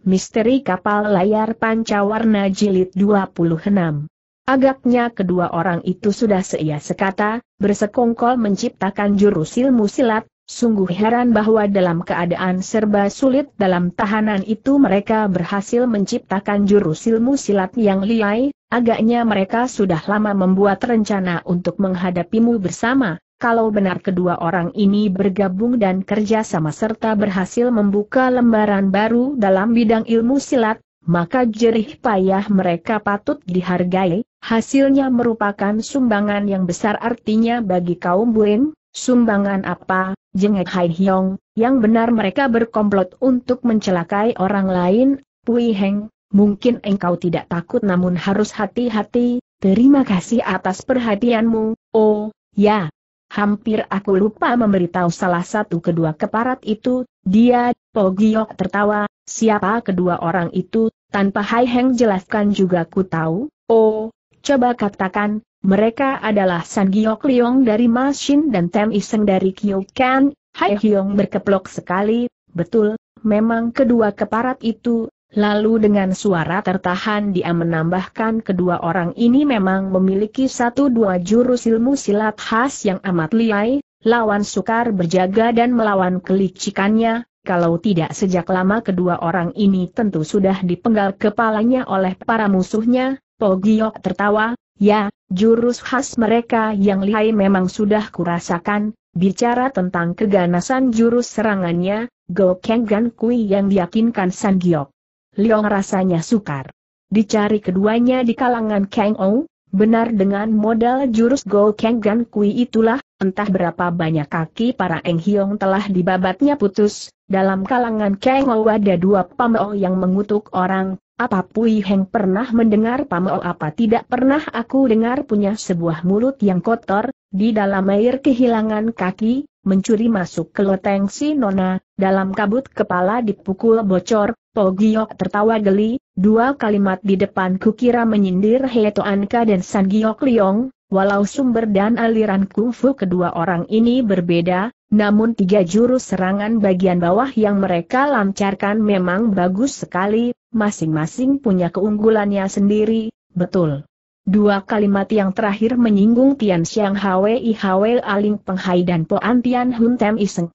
Misteri Kapal Layar Pancawarna Jilid 26 Agaknya kedua orang itu sudah seia sekata, bersekongkol menciptakan jurus ilmu silat, sungguh heran bahwa dalam keadaan serba sulit dalam tahanan itu mereka berhasil menciptakan jurus ilmu silat yang liai, agaknya mereka sudah lama membuat rencana untuk menghadapimu bersama, kalau benar kedua orang ini bergabung dan kerja sama serta berhasil membuka lembaran baru dalam bidang ilmu silat, maka jerih payah mereka patut dihargai, hasilnya merupakan sumbangan yang besar artinya bagi kaum Buin, sumbangan apa, jengek Hai Hyong, yang benar mereka berkomplot untuk mencelakai orang lain, Pui Heng, mungkin engkau tidak takut namun harus hati-hati, terima kasih atas perhatianmu, oh, ya, Hampir aku lupa memberitahu salah satu kedua keparat itu, dia, Pogiok tertawa, siapa kedua orang itu, tanpa Hai Heng jelaskan juga ku tahu, oh, coba katakan, mereka adalah San Giok Liong dari Masin dan Tem Iseng dari Kyokan, Hai Hyong berkeplok sekali, betul, memang kedua keparat itu, Lalu dengan suara tertahan dia menambahkan kedua orang ini memang memiliki satu dua jurus ilmu silat khas yang amat liai, lawan sukar berjaga dan melawan kelicikannya, kalau tidak sejak lama kedua orang ini tentu sudah dipenggal kepalanya oleh para musuhnya, Pogiok tertawa, ya, jurus khas mereka yang lihai memang sudah kurasakan, bicara tentang keganasan jurus serangannya, Gokeng Gan Kui yang diyakinkan San Giok. Liong rasanya sukar. Dicari keduanya di kalangan Kang Ou, benar dengan modal jurus Go Kang Gan Kui itulah, entah berapa banyak kaki para Eng Hiong telah dibabatnya putus, dalam kalangan Kang Ou ada dua pameo yang mengutuk orang, apa Pui Heng pernah mendengar pameo apa tidak pernah aku dengar punya sebuah mulut yang kotor, di dalam air kehilangan kaki, mencuri masuk ke loteng si Nona, dalam kabut kepala dipukul bocor, Pogiok tertawa geli, dua kalimat di depan kukira menyindir Heto Anka dan San Giok Liong, walau sumber dan aliran kungfu kedua orang ini berbeda, namun tiga jurus serangan bagian bawah yang mereka lancarkan memang bagus sekali, masing-masing punya keunggulannya sendiri, betul. Dua kalimat yang terakhir menyinggung Tian Xiang Hwei Hwei Aling Penghai dan Poan Tian Hun Tem Iseng.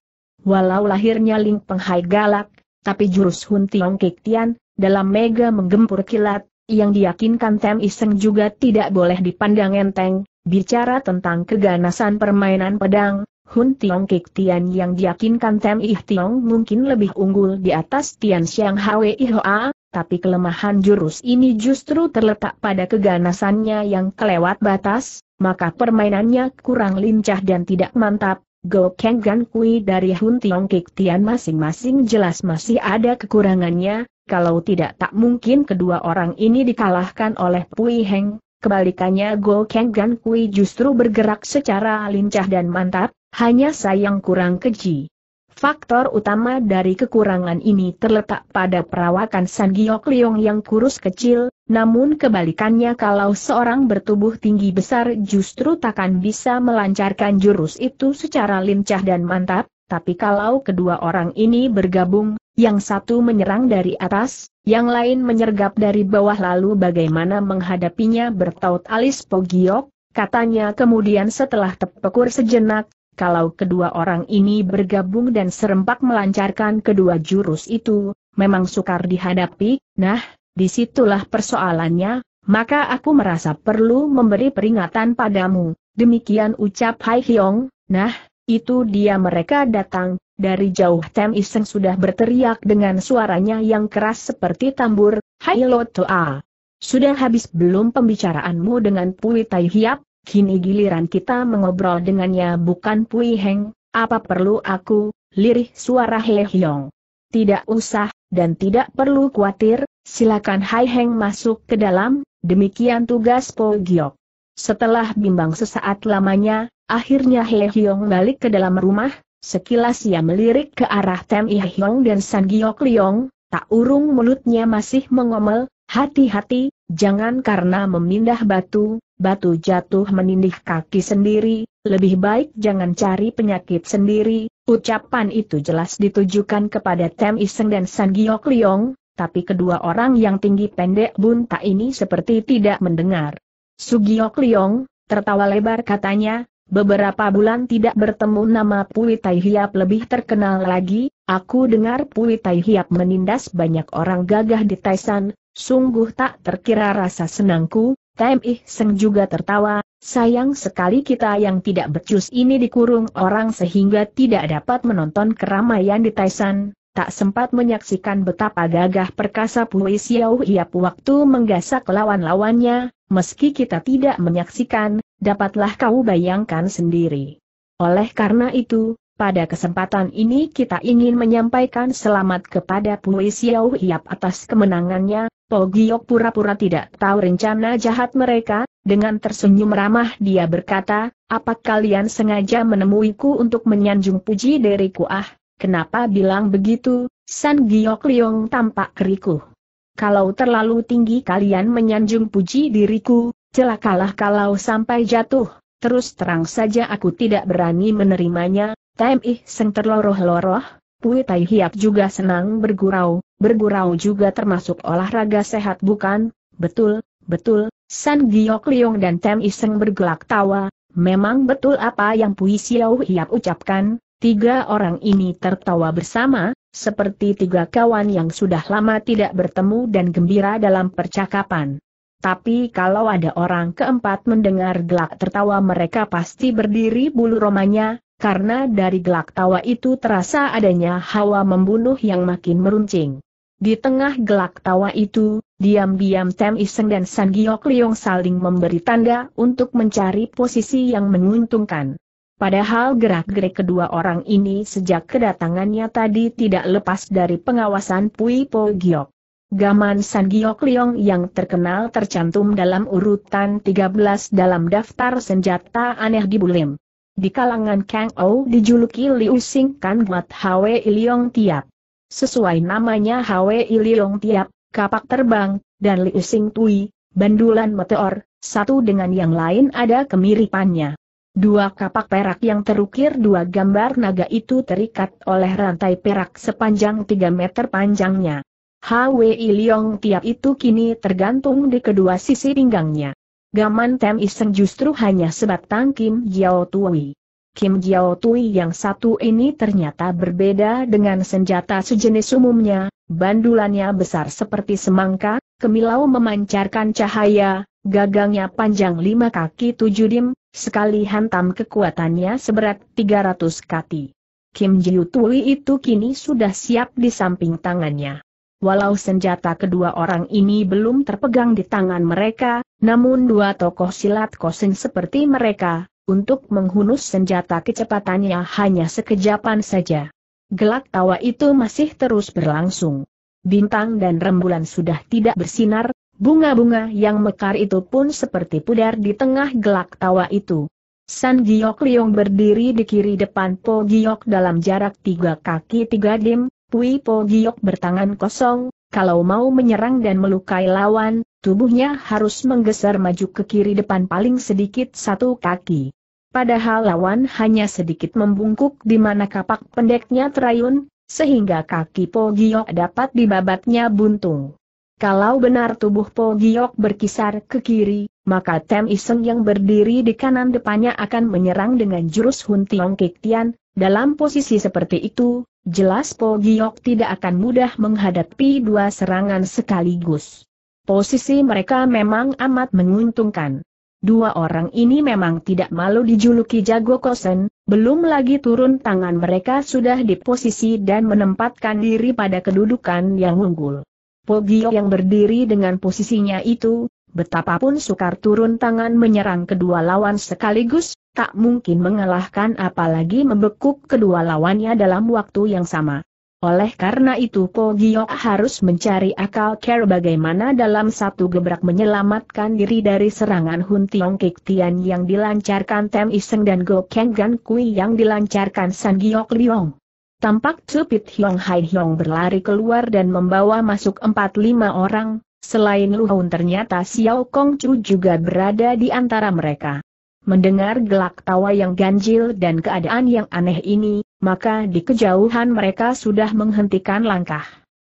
Walau lahirnya Ling Penghai galak, tapi jurus Hun Tiong Kek Tian, dalam mega menggempur kilat, yang diyakinkan Tem Iseng juga tidak boleh dipandang enteng, bicara tentang keganasan permainan pedang, Hun Tiong Kek Tian yang diyakinkan Tem Ih Tiong mungkin lebih unggul di atas Tian Xiang Hwe Ihoa, tapi kelemahan jurus ini justru terletak pada keganasannya yang kelewat batas, maka permainannya kurang lincah dan tidak mantap, Gokeng Kang Gan Kui dari Hun Tiong Kik Tian masing-masing jelas masih ada kekurangannya, kalau tidak tak mungkin kedua orang ini dikalahkan oleh Pui Heng, kebalikannya Gokeng Kang Gan Kui justru bergerak secara lincah dan mantap, hanya sayang kurang keji. Faktor utama dari kekurangan ini terletak pada perawakan San Giok Leong yang kurus kecil, namun kebalikannya kalau seorang bertubuh tinggi besar justru takkan bisa melancarkan jurus itu secara lincah dan mantap, tapi kalau kedua orang ini bergabung, yang satu menyerang dari atas, yang lain menyergap dari bawah lalu bagaimana menghadapinya bertaut alis Pogiok, katanya kemudian setelah tepekur sejenak, kalau kedua orang ini bergabung dan serempak melancarkan kedua jurus itu, memang sukar dihadapi, nah, disitulah persoalannya, maka aku merasa perlu memberi peringatan padamu, demikian ucap Hai Hyong, nah, itu dia mereka datang, dari jauh Tem Iseng sudah berteriak dengan suaranya yang keras seperti tambur, Hai Lotoa. Sudah habis belum pembicaraanmu dengan Pui Tai Hiap? kini giliran kita mengobrol dengannya bukan Pui Heng, apa perlu aku, lirih suara He Hyong. Tidak usah, dan tidak perlu khawatir, silakan Hai Heng masuk ke dalam, demikian tugas Po Giok. Setelah bimbang sesaat lamanya, akhirnya He Hyong balik ke dalam rumah, sekilas ia melirik ke arah Tem I Hyong dan San Giok Liong, tak urung mulutnya masih mengomel, Hati-hati, jangan karena memindah batu, batu jatuh menindih kaki sendiri, lebih baik jangan cari penyakit sendiri. Ucapan itu jelas ditujukan kepada Tem Iseng dan San Giok Liong, tapi kedua orang yang tinggi pendek bunta ini seperti tidak mendengar. Su Sugiok Liong, tertawa lebar katanya, Beberapa bulan tidak bertemu nama Pui Tai Hiap lebih terkenal lagi, aku dengar Pui Tai Hiap menindas banyak orang gagah di Taisan, Sungguh tak terkira rasa senangku, Tem Ih Seng juga tertawa, sayang sekali kita yang tidak becus ini dikurung orang sehingga tidak dapat menonton keramaian di Taisan, tak sempat menyaksikan betapa gagah perkasa Pui Xiao Hiap waktu menggasak lawan-lawannya, meski kita tidak menyaksikan, dapatlah kau bayangkan sendiri. Oleh karena itu, pada kesempatan ini kita ingin menyampaikan selamat kepada Pui Xiao Hiap atas kemenangannya, Po Giok pura-pura tidak tahu rencana jahat mereka, dengan tersenyum ramah dia berkata, apa kalian sengaja menemuiku untuk menyanjung puji diriku ah, kenapa bilang begitu, San Giok Liong tampak kerikuh. Kalau terlalu tinggi kalian menyanjung puji diriku, celakalah kalau sampai jatuh, Terus terang saja aku tidak berani menerimanya, Time Ih Seng terloroh-loroh, Pui Tai Hiap juga senang bergurau, bergurau juga termasuk olahraga sehat bukan? Betul, betul, San Giok Liong dan Tem seng bergelak tawa, memang betul apa yang Pui Xiao Hiap ucapkan, tiga orang ini tertawa bersama, seperti tiga kawan yang sudah lama tidak bertemu dan gembira dalam percakapan. Tapi kalau ada orang keempat mendengar gelak tertawa mereka pasti berdiri bulu romanya, karena dari gelak tawa itu terasa adanya hawa membunuh yang makin meruncing. Di tengah gelak tawa itu, diam-diam Tem Iseng dan San Giok Leong saling memberi tanda untuk mencari posisi yang menguntungkan. Padahal gerak-gerik kedua orang ini sejak kedatangannya tadi tidak lepas dari pengawasan Pui Po Giok. Gaman San Giok Leong yang terkenal tercantum dalam urutan 13 dalam daftar senjata aneh di Bulim. Di kalangan Kang O dijuluki Liu Sing Kan buat Hwe Iliong Tiap. Sesuai namanya Hwe Iliong Tiap, kapak terbang, dan Liu Sing Tui, bandulan meteor, satu dengan yang lain ada kemiripannya. Dua kapak perak yang terukir dua gambar naga itu terikat oleh rantai perak sepanjang 3 meter panjangnya. HWI Liong Tiap itu kini tergantung di kedua sisi pinggangnya. Gaman Tem Iseng justru hanya sebatang Kim Jiao Tui. Kim Jiao Tui yang satu ini ternyata berbeda dengan senjata sejenis umumnya, bandulannya besar seperti semangka, kemilau memancarkan cahaya, gagangnya panjang 5 kaki tujuh dim, sekali hantam kekuatannya seberat 300 kati. Kim Jiao Tui itu kini sudah siap di samping tangannya. Walau senjata kedua orang ini belum terpegang di tangan mereka, namun dua tokoh silat kosin seperti mereka, untuk menghunus senjata kecepatannya hanya sekejapan saja. Gelak tawa itu masih terus berlangsung. Bintang dan rembulan sudah tidak bersinar, bunga-bunga yang mekar itu pun seperti pudar di tengah gelak tawa itu. San Giok Liong berdiri di kiri depan Po Giok dalam jarak tiga kaki tiga dim, Kui Po Giok bertangan kosong, kalau mau menyerang dan melukai lawan, tubuhnya harus menggeser maju ke kiri depan paling sedikit satu kaki. Padahal lawan hanya sedikit membungkuk di mana kapak pendeknya terayun, sehingga kaki Po Giok dapat dibabatnya buntung. Kalau benar tubuh Po Giok berkisar ke kiri, maka Tem Iseng yang berdiri di kanan depannya akan menyerang dengan jurus Hun Tiong Kik Tian, dalam posisi seperti itu, Jelas Po Giok tidak akan mudah menghadapi dua serangan sekaligus. Posisi mereka memang amat menguntungkan. Dua orang ini memang tidak malu dijuluki jago kosen, belum lagi turun tangan mereka sudah di posisi dan menempatkan diri pada kedudukan yang unggul. Giok yang berdiri dengan posisinya itu, betapapun sukar turun tangan menyerang kedua lawan sekaligus, tak mungkin mengalahkan apalagi membekuk kedua lawannya dalam waktu yang sama. Oleh karena itu Po Giok harus mencari akal care bagaimana dalam satu gebrak menyelamatkan diri dari serangan Hun Tiong Kik Tian yang dilancarkan Tem Iseng dan Go Keng Gan Kui yang dilancarkan San Gyeok Liong. Tampak Cupid Hyong Hai Hyong berlari keluar dan membawa masuk 4-5 orang, selain Lu Hun ternyata Xiao Kong Chu juga berada di antara mereka. Mendengar gelak tawa yang ganjil dan keadaan yang aneh ini, maka di kejauhan mereka sudah menghentikan langkah.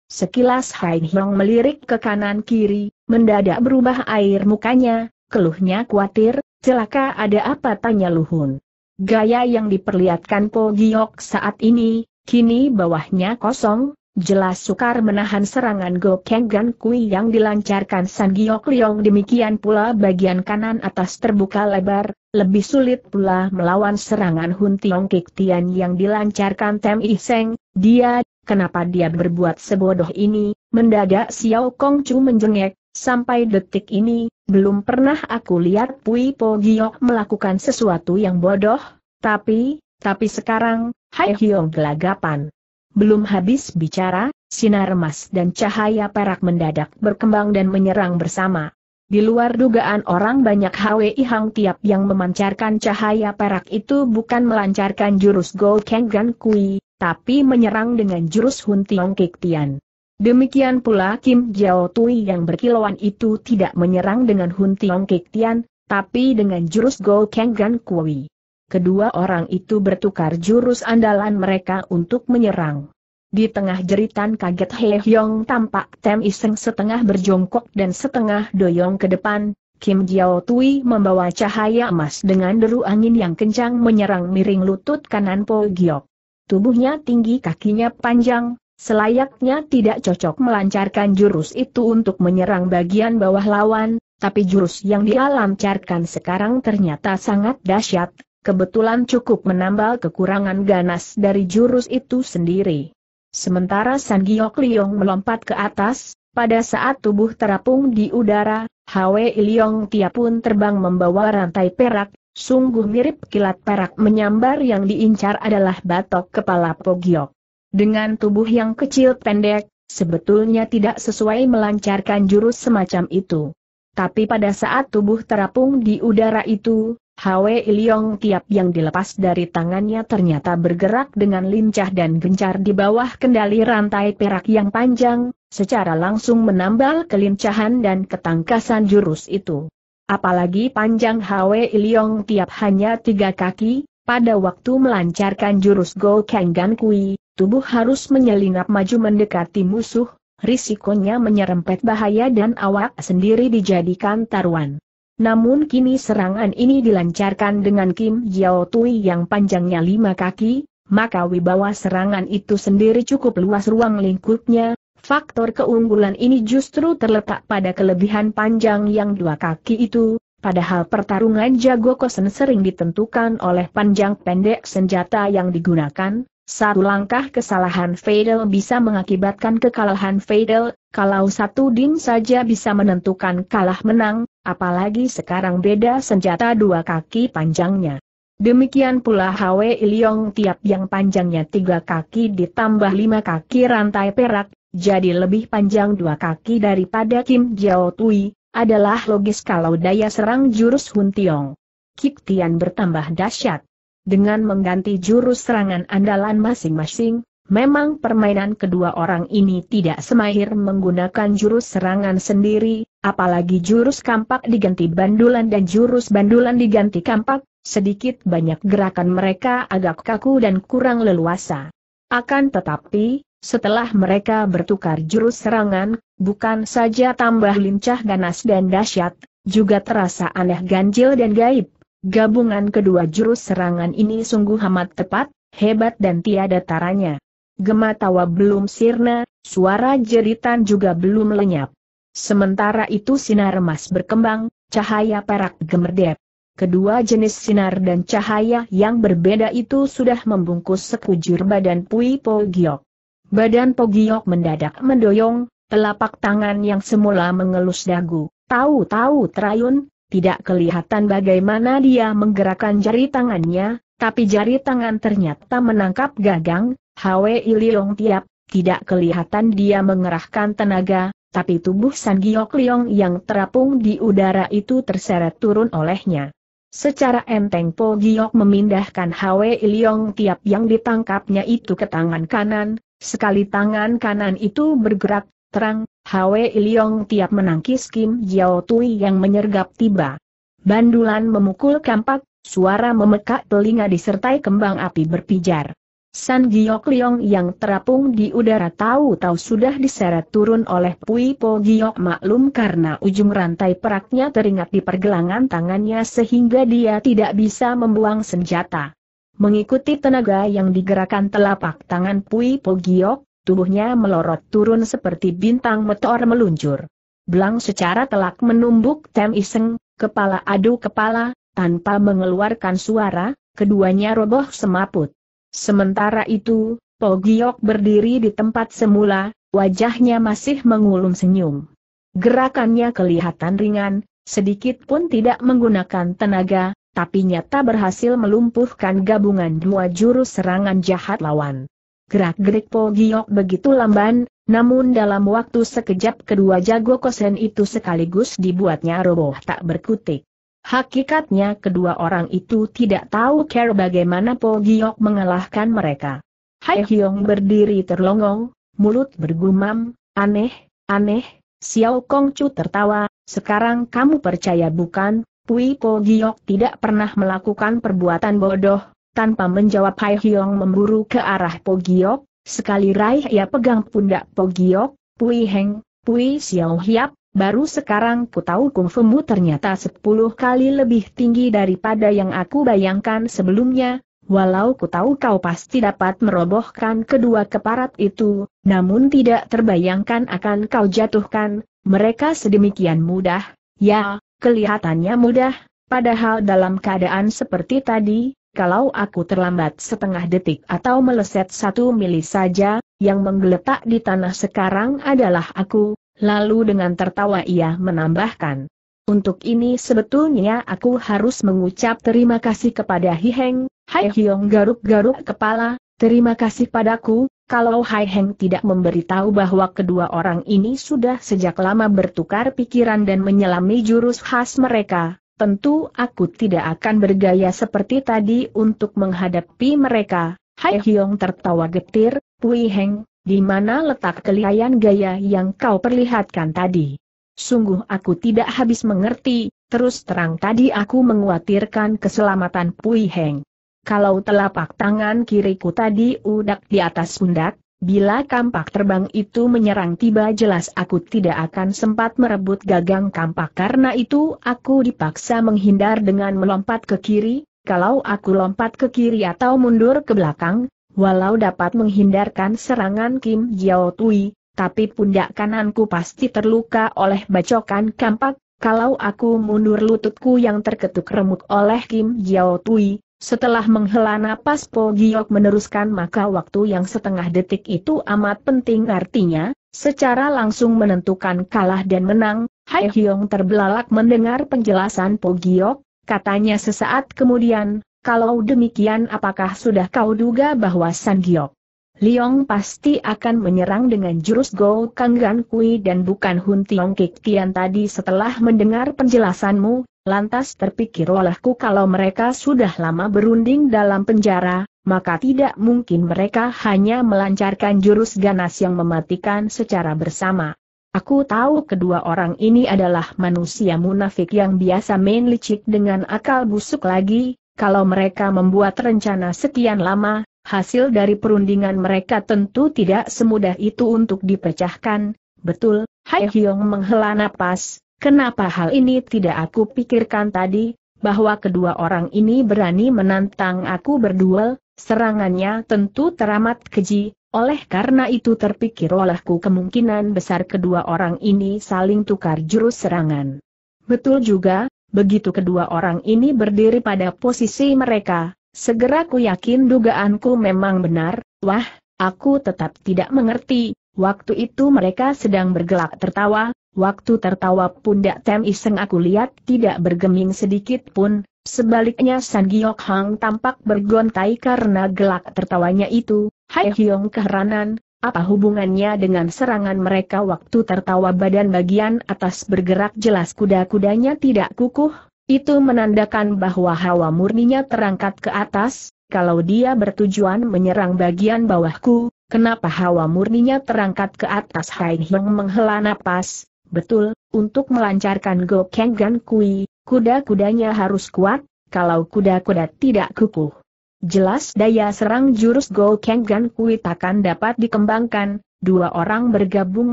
Sekilas Hai Hyong melirik ke kanan kiri, mendadak berubah air mukanya, keluhnya khawatir, celaka ada apa tanya Luhun. Gaya yang diperlihatkan Po Giok saat ini, kini bawahnya kosong, Jelas sukar menahan serangan Gokeng Gan Kui yang dilancarkan San Giok Liong demikian pula bagian kanan atas terbuka lebar, lebih sulit pula melawan serangan Hun Tiong Kik Tian yang dilancarkan Tem I Seng, dia, kenapa dia berbuat sebodoh ini, mendadak Xiao Kong Chu menjengek, Sampai detik ini, belum pernah aku lihat Pui Po Giok melakukan sesuatu yang bodoh, tapi, tapi sekarang, Hai Hiong gelagapan. Belum habis bicara, sinar emas dan cahaya perak mendadak berkembang dan menyerang bersama. Di luar dugaan orang banyak HWI Hang Tiap yang memancarkan cahaya perak itu bukan melancarkan jurus Go Keng Gan Kui, tapi menyerang dengan jurus Hun Tiong Kik Tian. Demikian pula Kim Jiao Tui yang berkilauan itu tidak menyerang dengan Hun Tiong Kik Tian, tapi dengan jurus Go Keng Gan Kui kedua orang itu bertukar jurus andalan mereka untuk menyerang. Di tengah jeritan kaget He Hyong tampak Tem Iseng setengah berjongkok dan setengah doyong ke depan, Kim Jiao Tui membawa cahaya emas dengan deru angin yang kencang menyerang miring lutut kanan Po Giok. Tubuhnya tinggi kakinya panjang, selayaknya tidak cocok melancarkan jurus itu untuk menyerang bagian bawah lawan, tapi jurus yang dia lancarkan sekarang ternyata sangat dahsyat, kebetulan cukup menambal kekurangan ganas dari jurus itu sendiri. Sementara San Giok Liong melompat ke atas, pada saat tubuh terapung di udara, Hwe Liong Tia pun terbang membawa rantai perak, sungguh mirip kilat perak menyambar yang diincar adalah batok kepala Pogiok. Dengan tubuh yang kecil pendek, sebetulnya tidak sesuai melancarkan jurus semacam itu. Tapi pada saat tubuh terapung di udara itu, Hwe Iliong tiap yang dilepas dari tangannya ternyata bergerak dengan lincah dan gencar di bawah kendali rantai perak yang panjang, secara langsung menambal kelincahan dan ketangkasan jurus itu. Apalagi panjang Hwe Iliong tiap hanya tiga kaki, pada waktu melancarkan jurus Go Gan Kui, tubuh harus menyelinap maju mendekati musuh, risikonya menyerempet bahaya dan awak sendiri dijadikan taruhan. Namun kini serangan ini dilancarkan dengan Kim Yao Tui yang panjangnya lima kaki, maka wibawa serangan itu sendiri cukup luas ruang lingkupnya, faktor keunggulan ini justru terletak pada kelebihan panjang yang dua kaki itu, padahal pertarungan jago kosen sering ditentukan oleh panjang pendek senjata yang digunakan, satu langkah kesalahan Fadel bisa mengakibatkan kekalahan Fadel, kalau satu din saja bisa menentukan kalah menang, Apalagi sekarang beda senjata dua kaki panjangnya. Demikian pula Hwe Iliong tiap yang panjangnya tiga kaki ditambah lima kaki rantai perak, jadi lebih panjang dua kaki daripada Kim Jiao Tui, adalah logis kalau daya serang jurus Hun Tiong. Kik Tian bertambah dahsyat. Dengan mengganti jurus serangan andalan masing-masing, Memang permainan kedua orang ini tidak semahir menggunakan jurus serangan sendiri, apalagi jurus kampak diganti bandulan dan jurus bandulan diganti kampak, sedikit banyak gerakan mereka agak kaku dan kurang leluasa. Akan tetapi, setelah mereka bertukar jurus serangan, bukan saja tambah lincah ganas dan dahsyat, juga terasa aneh ganjil dan gaib. Gabungan kedua jurus serangan ini sungguh amat tepat, hebat dan tiada taranya. Gema tawa belum sirna, suara jeritan juga belum lenyap. Sementara itu sinar emas berkembang, cahaya perak gemerdep. Kedua jenis sinar dan cahaya yang berbeda itu sudah membungkus sekujur badan Pui Po Giok. Badan Po Giok mendadak mendoyong, telapak tangan yang semula mengelus dagu, tahu-tahu terayun, tidak kelihatan bagaimana dia menggerakkan jari tangannya, tapi jari tangan ternyata menangkap gagang, Hwe Iliong tiap, tidak kelihatan dia mengerahkan tenaga, tapi tubuh San Giok Liong yang terapung di udara itu terseret turun olehnya. Secara enteng Po Giok memindahkan Hwe Iliong tiap yang ditangkapnya itu ke tangan kanan, sekali tangan kanan itu bergerak, terang, Hwe Iliong tiap menangkis Kim Jiao Tui yang menyergap tiba. Bandulan memukul kampak, Suara memekak telinga disertai kembang api berpijar. San Giok Liong yang terapung di udara tahu-tahu sudah diseret turun oleh Pui Po Giok maklum karena ujung rantai peraknya teringat di pergelangan tangannya sehingga dia tidak bisa membuang senjata. Mengikuti tenaga yang digerakkan telapak tangan Pui Po Giok, tubuhnya melorot turun seperti bintang meteor meluncur. Belang secara telak menumbuk Tem Iseng, kepala adu kepala, tanpa mengeluarkan suara, keduanya roboh semaput. Sementara itu, Pogiok berdiri di tempat semula, wajahnya masih mengulum senyum. Gerakannya kelihatan ringan, sedikit pun tidak menggunakan tenaga, tapi nyata berhasil melumpuhkan gabungan dua jurus serangan jahat lawan. Gerak-gerik Pogiok begitu lamban, namun dalam waktu sekejap kedua jago kosen itu sekaligus dibuatnya roboh tak berkutik. Hakikatnya kedua orang itu tidak tahu care bagaimana Po Giok mengalahkan mereka. Hai Hyong berdiri terlongong, mulut bergumam, aneh, aneh, Xiao Kong Chu tertawa, sekarang kamu percaya bukan, Pui Po Giok tidak pernah melakukan perbuatan bodoh, tanpa menjawab Hai Hyong memburu ke arah Po Giok, sekali raih ia pegang pundak Po Giok, Pui Heng, Pui Xiao Hiap, Baru sekarang ku tahu kungfumu ternyata sepuluh kali lebih tinggi daripada yang aku bayangkan sebelumnya, walau ku tahu kau pasti dapat merobohkan kedua keparat itu, namun tidak terbayangkan akan kau jatuhkan, mereka sedemikian mudah, ya, kelihatannya mudah, padahal dalam keadaan seperti tadi, kalau aku terlambat setengah detik atau meleset satu mili saja, yang menggeletak di tanah sekarang adalah aku, Lalu dengan tertawa ia menambahkan. Untuk ini sebetulnya aku harus mengucap terima kasih kepada Hi Heng, Hai Hyong garuk-garuk kepala, terima kasih padaku, kalau Hai Heng tidak memberitahu bahwa kedua orang ini sudah sejak lama bertukar pikiran dan menyelami jurus khas mereka, tentu aku tidak akan bergaya seperti tadi untuk menghadapi mereka. Hai Hyong tertawa getir, Pui Heng, di mana letak kelihayan gaya yang kau perlihatkan tadi? Sungguh aku tidak habis mengerti, terus terang tadi aku menguatirkan keselamatan Pui Heng. Kalau telapak tangan kiriku tadi udak di atas pundak, bila kampak terbang itu menyerang tiba jelas aku tidak akan sempat merebut gagang kampak karena itu aku dipaksa menghindar dengan melompat ke kiri, kalau aku lompat ke kiri atau mundur ke belakang, walau dapat menghindarkan serangan Kim Jiao Tui, tapi pundak kananku pasti terluka oleh bacokan kampak, kalau aku mundur lututku yang terketuk remuk oleh Kim Jiao Tui, setelah menghela napas Po Giok meneruskan maka waktu yang setengah detik itu amat penting artinya, secara langsung menentukan kalah dan menang, Hai Hyong terbelalak mendengar penjelasan Po Giok, katanya sesaat kemudian, kalau demikian apakah sudah kau duga bahwa San Giok Liong pasti akan menyerang dengan jurus Go Kang Gan Kui dan bukan Hun Tiong Kik Tian tadi setelah mendengar penjelasanmu, lantas terpikir olehku kalau mereka sudah lama berunding dalam penjara, maka tidak mungkin mereka hanya melancarkan jurus ganas yang mematikan secara bersama. Aku tahu kedua orang ini adalah manusia munafik yang biasa main licik dengan akal busuk lagi, kalau mereka membuat rencana sekian lama, hasil dari perundingan mereka tentu tidak semudah itu untuk dipecahkan. Betul, Hai Hyong menghela napas, kenapa hal ini tidak aku pikirkan tadi, bahwa kedua orang ini berani menantang aku berduel, serangannya tentu teramat keji, oleh karena itu terpikir olehku kemungkinan besar kedua orang ini saling tukar jurus serangan. Betul juga, Begitu kedua orang ini berdiri pada posisi mereka, segera ku yakin dugaanku memang benar, wah, aku tetap tidak mengerti, waktu itu mereka sedang bergelak tertawa, waktu tertawa pun tak Tem Iseng aku lihat tidak bergeming sedikit pun, sebaliknya San Giok Hang tampak bergontai karena gelak tertawanya itu, Hai hiong keheranan, apa hubungannya dengan serangan mereka waktu tertawa badan bagian atas bergerak jelas kuda-kudanya tidak kukuh? Itu menandakan bahwa hawa murninya terangkat ke atas, kalau dia bertujuan menyerang bagian bawahku, kenapa hawa murninya terangkat ke atas Hai menghela napas, betul, untuk melancarkan Gokeng Kui, kuda-kudanya harus kuat, kalau kuda-kuda tidak kukuh Jelas daya serang jurus Go Kenggan Kui takkan dapat dikembangkan, dua orang bergabung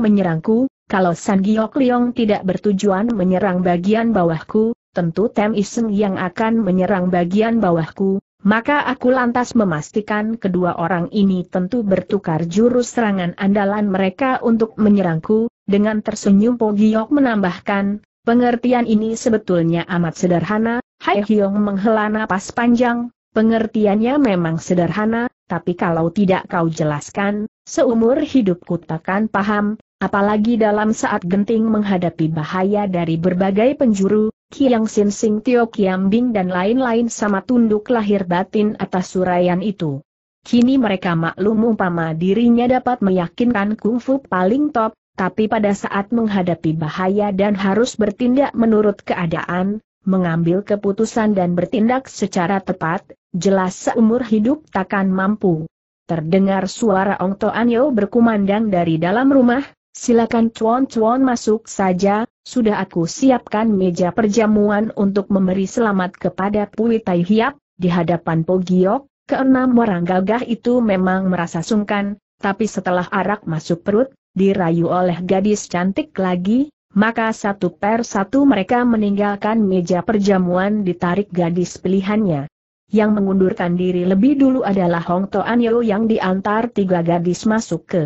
menyerangku, kalau San Giok Leong tidak bertujuan menyerang bagian bawahku, tentu Tem Iseng yang akan menyerang bagian bawahku, maka aku lantas memastikan kedua orang ini tentu bertukar jurus serangan andalan mereka untuk menyerangku, dengan tersenyum Po Giok menambahkan, pengertian ini sebetulnya amat sederhana, Hai Hyong menghela napas panjang, Pengertiannya memang sederhana, tapi kalau tidak kau jelaskan, seumur hidupku takkan paham, apalagi dalam saat genting menghadapi bahaya dari berbagai penjuru, Kiang Sin Sing Tio Kiam Bing dan lain-lain sama tunduk lahir batin atas surayan itu. Kini mereka maklum umpama dirinya dapat meyakinkan kungfu paling top, tapi pada saat menghadapi bahaya dan harus bertindak menurut keadaan, mengambil keputusan dan bertindak secara tepat, jelas seumur hidup takkan mampu. Terdengar suara Ong Toanyo berkumandang dari dalam rumah, silakan cuan-cuan masuk saja, sudah aku siapkan meja perjamuan untuk memberi selamat kepada Pui Tai Hiap, di hadapan Pogiok, keenam orang gagah itu memang merasa sungkan, tapi setelah arak masuk perut, dirayu oleh gadis cantik lagi, maka satu per satu mereka meninggalkan meja perjamuan ditarik gadis pilihannya. Yang mengundurkan diri lebih dulu adalah Hong Toan Yeo yang diantar tiga gadis masuk ke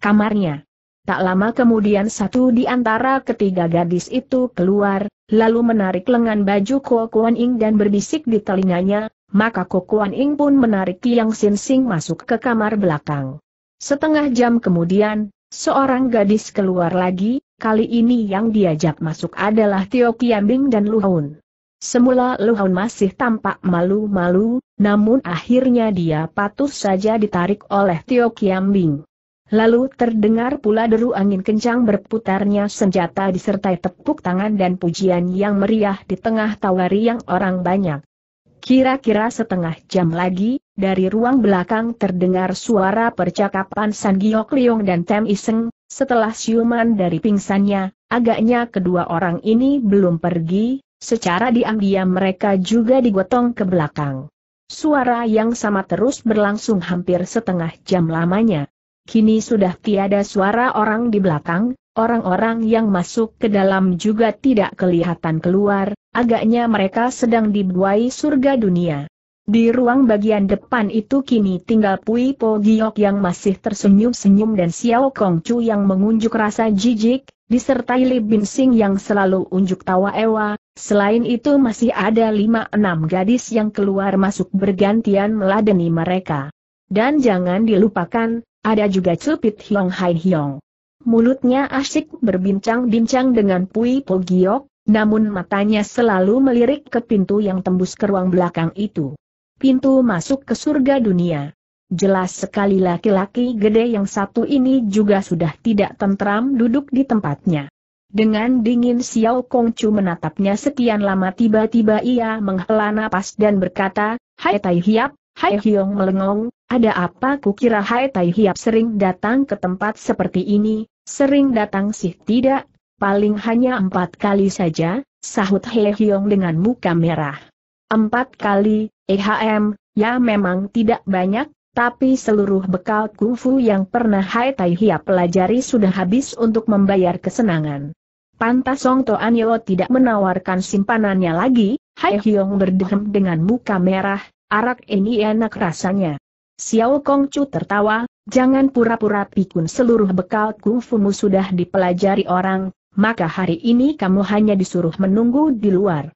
kamarnya. Tak lama kemudian satu di antara ketiga gadis itu keluar, lalu menarik lengan baju Ko Kuan Ing dan berbisik di telinganya, maka Ko Kuan Ing pun menarik Yang Sin Sing masuk ke kamar belakang. Setengah jam kemudian, seorang gadis keluar lagi, kali ini yang diajak masuk adalah Tio Kiambing dan Lu Hun. Semula Luhon masih tampak malu-malu, namun akhirnya dia patuh saja ditarik oleh Tio Kiam Bing. Lalu terdengar pula deru angin kencang berputarnya senjata disertai tepuk tangan dan pujian yang meriah di tengah tawari yang orang banyak. Kira-kira setengah jam lagi, dari ruang belakang terdengar suara percakapan San Giok Liong dan Tem Iseng, setelah siuman dari pingsannya, agaknya kedua orang ini belum pergi, Secara diam-diam mereka juga digotong ke belakang. Suara yang sama terus berlangsung hampir setengah jam lamanya. Kini sudah tiada suara orang di belakang, orang-orang yang masuk ke dalam juga tidak kelihatan keluar, agaknya mereka sedang dibuai surga dunia. Di ruang bagian depan itu kini tinggal Pui Po Giok yang masih tersenyum-senyum dan Xiao Kong Chu yang mengunjuk rasa jijik, disertai Li Bin Sing yang selalu unjuk tawa ewa, selain itu masih ada lima enam gadis yang keluar masuk bergantian meladeni mereka. Dan jangan dilupakan, ada juga Cupit Hiong Hai Hiong. Mulutnya asyik berbincang-bincang dengan Pui Po Giok, namun matanya selalu melirik ke pintu yang tembus ke ruang belakang itu pintu masuk ke surga dunia. Jelas sekali laki-laki gede yang satu ini juga sudah tidak tentram duduk di tempatnya. Dengan dingin Xiao Kongcu menatapnya sekian lama tiba-tiba ia menghela napas dan berkata, Hai Tai Hiap, Hai Hiong melengong, ada apa kukira Hai Tai Hiap sering datang ke tempat seperti ini, sering datang sih tidak, paling hanya empat kali saja, sahut Hai Hiong dengan muka merah. Empat kali, EHM, ya memang tidak banyak, tapi seluruh bekal kungfu yang pernah Hai Tai Hia pelajari sudah habis untuk membayar kesenangan. Pantas Song An Yeo tidak menawarkan simpanannya lagi, Hai Hyong berdehem dengan muka merah, arak ini enak rasanya. Xiao Kong Chu tertawa, jangan pura-pura pikun seluruh bekal kungfumu sudah dipelajari orang, maka hari ini kamu hanya disuruh menunggu di luar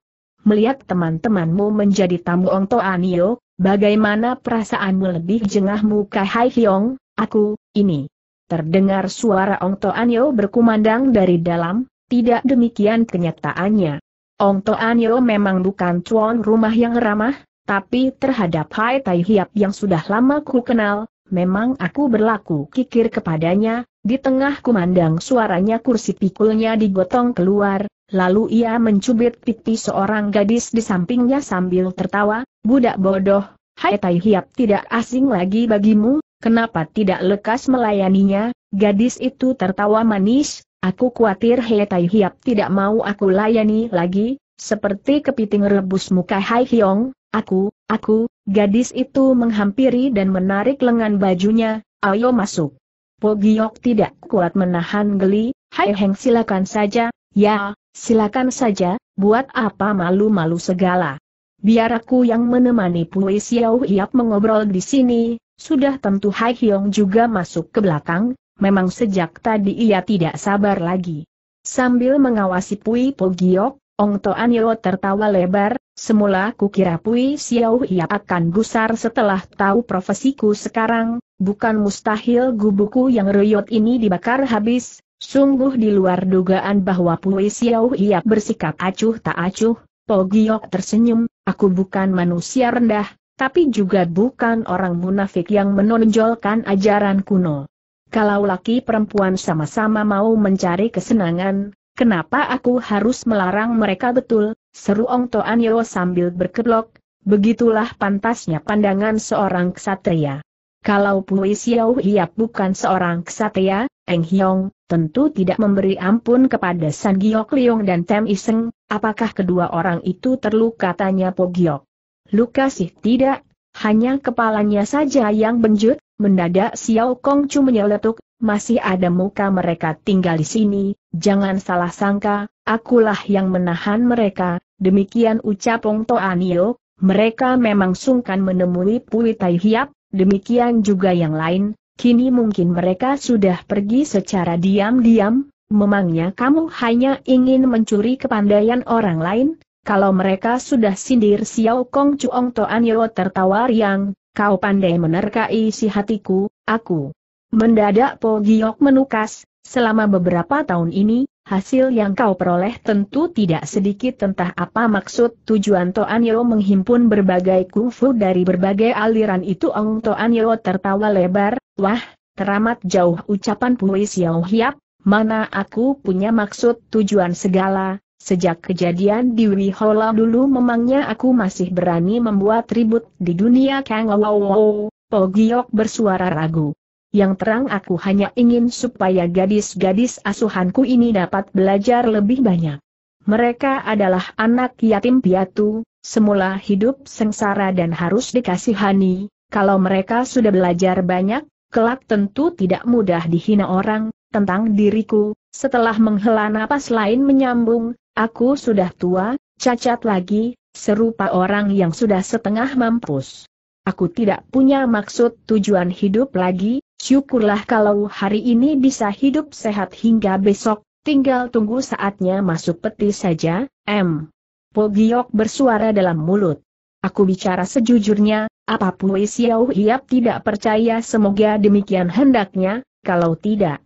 melihat teman-temanmu menjadi tamu Ong Anio, bagaimana perasaanmu lebih jengah muka Hai Hyong, aku, ini. Terdengar suara Ong Anio berkumandang dari dalam, tidak demikian kenyataannya. Ong Anio memang bukan tuan rumah yang ramah, tapi terhadap Hai Tai Hiap yang sudah lama ku kenal, memang aku berlaku kikir kepadanya, di tengah kumandang suaranya kursi pikulnya digotong keluar, Lalu ia mencubit pipi seorang gadis di sampingnya sambil tertawa, budak bodoh, hai tai hiap tidak asing lagi bagimu, kenapa tidak lekas melayaninya, gadis itu tertawa manis, aku khawatir hai tai hiap tidak mau aku layani lagi, seperti kepiting rebus muka hai hiong, aku, aku, gadis itu menghampiri dan menarik lengan bajunya, ayo masuk. Pogiok tidak kuat menahan geli, hai heng silakan saja, ya, Silakan saja, buat apa malu-malu segala. Biar aku yang menemani Pui Xiao Hiap mengobrol di sini, sudah tentu Hai Hyong juga masuk ke belakang, memang sejak tadi ia tidak sabar lagi. Sambil mengawasi Pui Pogiok, Ong Toan Yo tertawa lebar, semula kukira Pui Xiao Hiap akan gusar setelah tahu profesiku sekarang, bukan mustahil gubuku yang reyot ini dibakar habis, Sungguh di luar dugaan bahwa Pui Xiao Hiap bersikap acuh tak acuh, Po Giok tersenyum, aku bukan manusia rendah, tapi juga bukan orang munafik yang menonjolkan ajaran kuno. Kalau laki perempuan sama-sama mau mencari kesenangan, kenapa aku harus melarang mereka betul, seru Ong Toan Yeo sambil berkedok, begitulah pantasnya pandangan seorang ksatria. Kalau Pui Xiao Hiap bukan seorang ksatria, Eng Hiong, tentu tidak memberi ampun kepada San Giok Liong dan Tem Iseng, apakah kedua orang itu terluka tanya Po Giok. Luka sih tidak, hanya kepalanya saja yang benjut, mendadak Xiao Kong Chu menyeletuk, masih ada muka mereka tinggal di sini, jangan salah sangka, akulah yang menahan mereka, demikian ucap Ong Toanio, mereka memang sungkan menemui Pui Tai Hiap, demikian juga yang lain, kini mungkin mereka sudah pergi secara diam-diam, memangnya kamu hanya ingin mencuri kepandaian orang lain? Kalau mereka sudah sindir Xiao Kong Chuong Toan tertawa riang, kau pandai menerkai isi hatiku, aku. Mendadak Po Giok menukas, selama beberapa tahun ini, hasil yang kau peroleh tentu tidak sedikit tentang apa maksud tujuan Toan menghimpun berbagai kungfu dari berbagai aliran itu Ong Toan tertawa lebar, Wah, teramat jauh ucapan Pui Xiao Hiap, mana aku punya maksud tujuan segala, sejak kejadian di Wihola dulu memangnya aku masih berani membuat ribut di dunia Kang Po Pogiok bersuara ragu. Yang terang aku hanya ingin supaya gadis-gadis asuhanku ini dapat belajar lebih banyak. Mereka adalah anak yatim piatu, semula hidup sengsara dan harus dikasihani, kalau mereka sudah belajar banyak, kelak tentu tidak mudah dihina orang, tentang diriku, setelah menghela napas lain menyambung, aku sudah tua, cacat lagi, serupa orang yang sudah setengah mampus. Aku tidak punya maksud tujuan hidup lagi, syukurlah kalau hari ini bisa hidup sehat hingga besok, tinggal tunggu saatnya masuk peti saja, M. Pogiok bersuara dalam mulut. Aku bicara sejujurnya, Apapun Pui Xiao Hiap tidak percaya semoga demikian hendaknya, kalau tidak.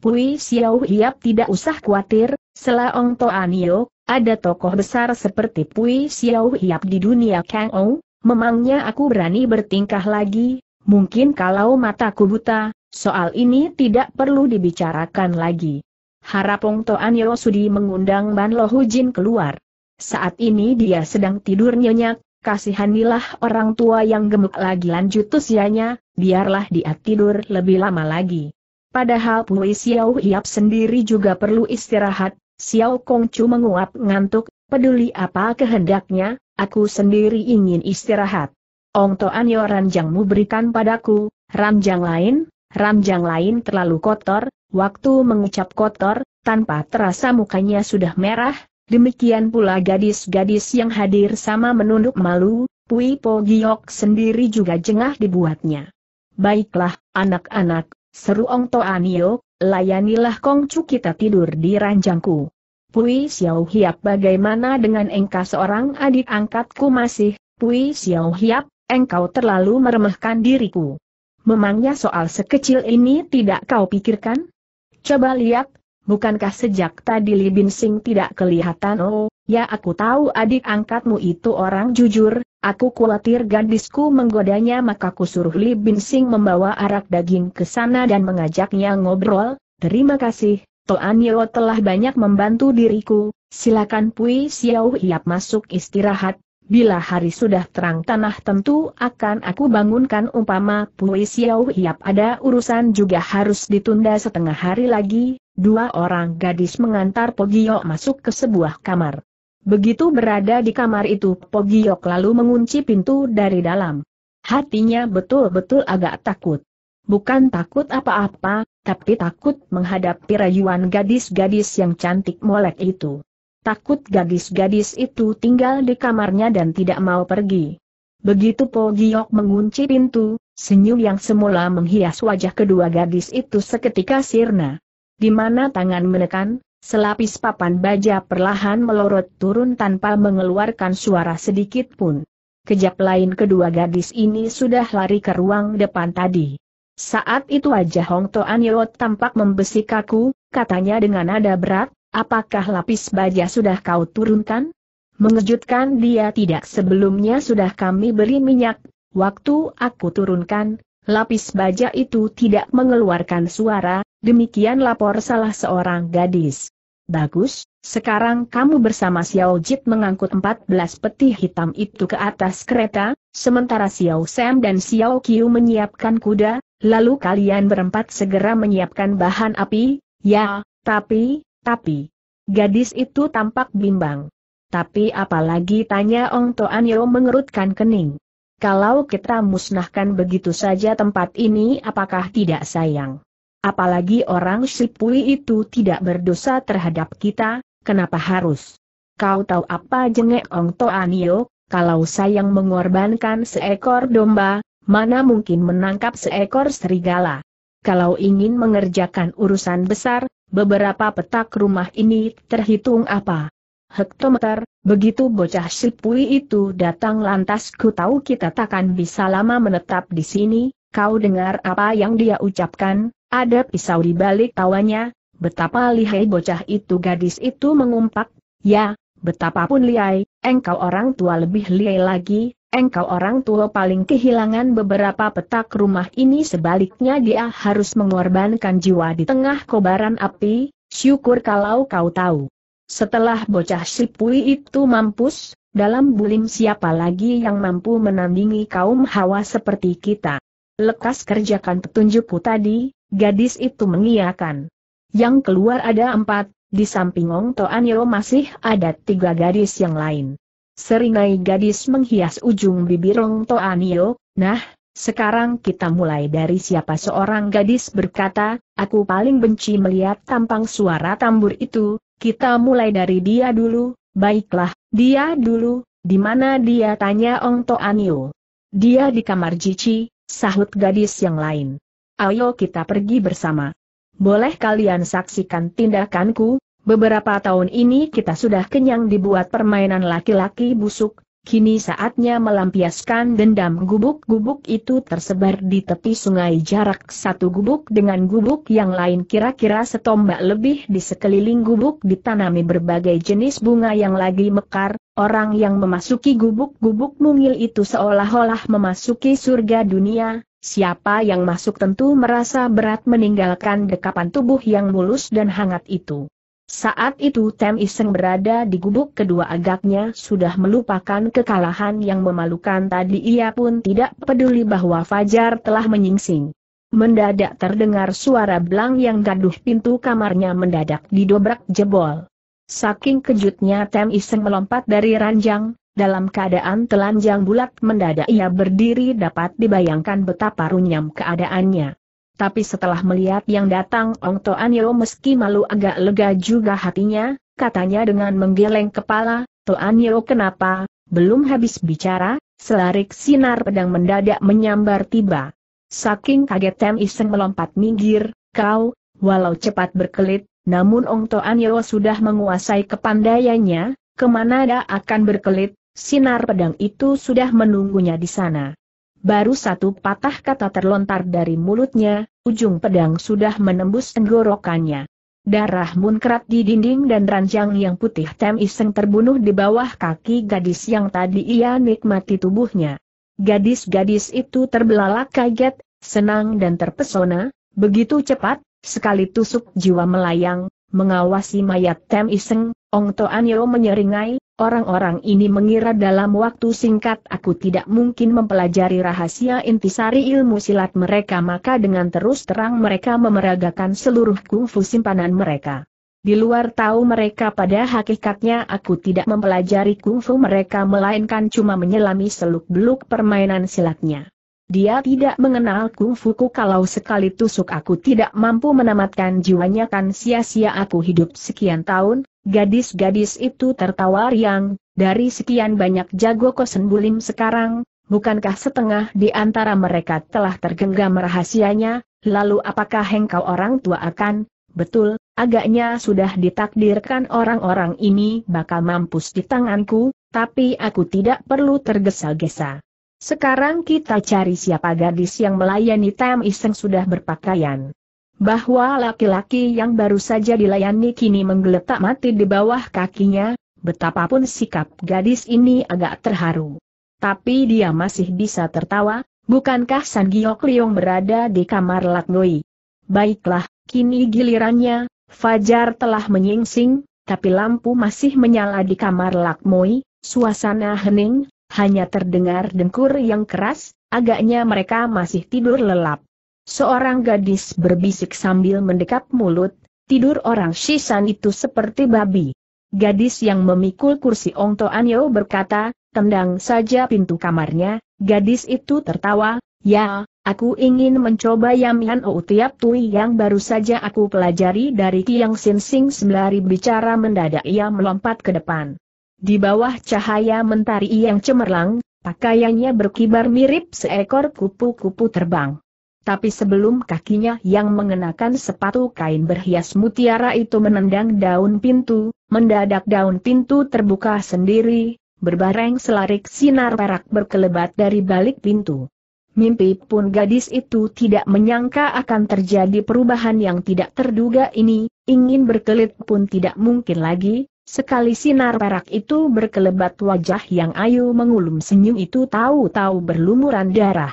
Pui Xiao Hiap tidak usah khawatir, selaong Toanio, ada tokoh besar seperti Pui Xiao Hiap di dunia Kang memangnya aku berani bertingkah lagi, mungkin kalau mataku buta, soal ini tidak perlu dibicarakan lagi. Harapong Toanio Sudi mengundang Ban Lohujin keluar. Saat ini dia sedang tidur nyenyak, kasihanilah orang tua yang gemuk lagi lanjut usianya, biarlah dia tidur lebih lama lagi. Padahal Pui Xiao Hiap sendiri juga perlu istirahat, Xiao Chu menguap ngantuk, peduli apa kehendaknya, aku sendiri ingin istirahat. Ong Toan Yo ranjangmu berikan padaku, ranjang lain, ranjang lain terlalu kotor, waktu mengucap kotor, tanpa terasa mukanya sudah merah, Demikian pula gadis-gadis yang hadir sama menunduk malu, Pui Po Giok sendiri juga jengah dibuatnya. Baiklah, anak-anak, seru Ong Toanio, layanilah Kongcu kita tidur di ranjangku. Pui Xiao Hiap bagaimana dengan engkau seorang adik angkatku masih, Pui Xiao Hiap, engkau terlalu meremehkan diriku. Memangnya soal sekecil ini tidak kau pikirkan? Coba lihat, bukankah sejak tadi Li Binsing tidak kelihatan oh, ya aku tahu adik angkatmu itu orang jujur, aku khawatir gadisku menggodanya maka kusuruh Li Binsing membawa arak daging ke sana dan mengajaknya ngobrol, terima kasih, Toan Yeo telah banyak membantu diriku, silakan Pui Xiao Hiap masuk istirahat, Bila hari sudah terang tanah tentu akan aku bangunkan umpama Pui Xiao Hiap ada urusan juga harus ditunda setengah hari lagi, dua orang gadis mengantar Pogiok masuk ke sebuah kamar. Begitu berada di kamar itu Pogiok lalu mengunci pintu dari dalam. Hatinya betul-betul agak takut. Bukan takut apa-apa, tapi takut menghadapi rayuan gadis-gadis yang cantik molek itu. Takut gadis-gadis itu tinggal di kamarnya dan tidak mau pergi. Begitu Pogiok mengunci pintu, senyum yang semula menghias wajah kedua gadis itu seketika sirna di mana tangan menekan, selapis papan baja perlahan melorot turun tanpa mengeluarkan suara sedikit pun. Kejap lain kedua gadis ini sudah lari ke ruang depan tadi. Saat itu aja Hong Toan Yeo tampak membesik kaku, katanya dengan nada berat, apakah lapis baja sudah kau turunkan? Mengejutkan dia tidak sebelumnya sudah kami beri minyak, waktu aku turunkan, lapis baja itu tidak mengeluarkan suara, Demikian lapor salah seorang gadis. Bagus, sekarang kamu bersama Xiao Jit mengangkut 14 peti hitam itu ke atas kereta, sementara Xiao Sam dan Xiao Qiu menyiapkan kuda, lalu kalian berempat segera menyiapkan bahan api, ya, tapi, tapi. Gadis itu tampak bimbang. Tapi apalagi tanya Ong Toanyo mengerutkan kening. Kalau kita musnahkan begitu saja tempat ini apakah tidak sayang? Apalagi orang Sipui itu tidak berdosa terhadap kita, kenapa harus? Kau tahu apa jengek Ong Toanio, kalau sayang mengorbankan seekor domba, mana mungkin menangkap seekor serigala. Kalau ingin mengerjakan urusan besar, beberapa petak rumah ini terhitung apa? Hektometer, begitu bocah Sipui itu datang lantas ku tahu kita takkan bisa lama menetap di sini, Kau dengar apa yang dia ucapkan, ada pisau di balik tawanya, betapa lihai bocah itu gadis itu mengumpat. ya, betapapun lihai, engkau orang tua lebih lihai lagi, engkau orang tua paling kehilangan beberapa petak rumah ini sebaliknya dia harus mengorbankan jiwa di tengah kobaran api, syukur kalau kau tahu. Setelah bocah Sipui itu mampus, dalam bulim siapa lagi yang mampu menandingi kaum hawa seperti kita? lekas kerjakan petunjukku tadi, gadis itu mengiakan. Yang keluar ada empat, di samping Ong Toanyo masih ada tiga gadis yang lain. Seringai gadis menghias ujung bibir Ong Toanyo, nah, sekarang kita mulai dari siapa seorang gadis berkata, aku paling benci melihat tampang suara tambur itu, kita mulai dari dia dulu, baiklah, dia dulu, di mana dia tanya Ong Toanio. Dia di kamar Cici, sahut gadis yang lain. Ayo kita pergi bersama. Boleh kalian saksikan tindakanku, beberapa tahun ini kita sudah kenyang dibuat permainan laki-laki busuk, Kini saatnya melampiaskan dendam gubuk-gubuk itu tersebar di tepi sungai jarak satu gubuk dengan gubuk yang lain kira-kira setombak lebih di sekeliling gubuk ditanami berbagai jenis bunga yang lagi mekar, orang yang memasuki gubuk-gubuk mungil itu seolah-olah memasuki surga dunia, siapa yang masuk tentu merasa berat meninggalkan dekapan tubuh yang mulus dan hangat itu. Saat itu Tem Iseng berada di gubuk kedua agaknya sudah melupakan kekalahan yang memalukan tadi ia pun tidak peduli bahwa Fajar telah menyingsing. Mendadak terdengar suara belang yang gaduh pintu kamarnya mendadak didobrak jebol. Saking kejutnya Tem Iseng melompat dari ranjang, dalam keadaan telanjang bulat mendadak ia berdiri dapat dibayangkan betapa runyam keadaannya. Tapi setelah melihat yang datang Ong Yeo meski malu agak lega juga hatinya, katanya dengan menggeleng kepala, Yeo kenapa, belum habis bicara, selarik sinar pedang mendadak menyambar tiba. Saking kaget Tem Iseng melompat minggir, kau, walau cepat berkelit, namun Ong Yeo sudah menguasai kepandaiannya, kemana dia akan berkelit, sinar pedang itu sudah menunggunya di sana. Baru satu patah kata terlontar dari mulutnya, ujung pedang sudah menembus tenggorokannya. Darah munkrat di dinding dan ranjang yang putih tem iseng terbunuh di bawah kaki gadis yang tadi ia nikmati tubuhnya. Gadis-gadis itu terbelalak kaget, senang dan terpesona, begitu cepat, sekali tusuk jiwa melayang, mengawasi mayat Tem Iseng, Ong Toanyo menyeringai, Orang-orang ini mengira dalam waktu singkat aku tidak mungkin mempelajari rahasia intisari ilmu silat mereka maka dengan terus terang mereka memeragakan seluruh kungfu simpanan mereka. Di luar tahu mereka pada hakikatnya aku tidak mempelajari kungfu mereka melainkan cuma menyelami seluk-beluk permainan silatnya. Dia tidak mengenal kungfuku kalau sekali tusuk aku tidak mampu menamatkan jiwanya kan sia-sia aku hidup sekian tahun. Gadis-gadis itu tertawa riang, dari sekian banyak jago kosen bulim sekarang, bukankah setengah di antara mereka telah tergenggam rahasianya, lalu apakah engkau orang tua akan, betul, agaknya sudah ditakdirkan orang-orang ini bakal mampus di tanganku, tapi aku tidak perlu tergesa-gesa. Sekarang kita cari siapa gadis yang melayani Tam Iseng sudah berpakaian. Bahwa laki-laki yang baru saja dilayani kini menggeletak mati di bawah kakinya, betapapun sikap gadis ini agak terharu. Tapi dia masih bisa tertawa, bukankah San Giok Liong berada di kamar Laknoi? Baiklah, kini gilirannya, Fajar telah menyingsing, tapi lampu masih menyala di kamar Lakmoi, suasana hening, hanya terdengar dengkur yang keras, agaknya mereka masih tidur lelap. Seorang gadis berbisik sambil mendekap mulut, tidur orang Shisan itu seperti babi. Gadis yang memikul kursi Ong Anyo berkata, tendang saja pintu kamarnya, gadis itu tertawa, ya, aku ingin mencoba Yamian Ou oh, Tiap Tui yang baru saja aku pelajari dari Tiang Sin Sing sembari bicara mendadak ia melompat ke depan. Di bawah cahaya mentari yang cemerlang, pakaiannya berkibar mirip seekor kupu-kupu terbang. Tapi sebelum kakinya yang mengenakan sepatu kain berhias mutiara itu menendang daun pintu, mendadak daun pintu terbuka sendiri, berbareng selarik sinar perak berkelebat dari balik pintu. Mimpi pun gadis itu tidak menyangka akan terjadi perubahan yang tidak terduga ini, ingin berkelit pun tidak mungkin lagi, Sekali sinar perak itu berkelebat wajah yang ayu mengulum senyum itu tahu-tahu berlumuran darah.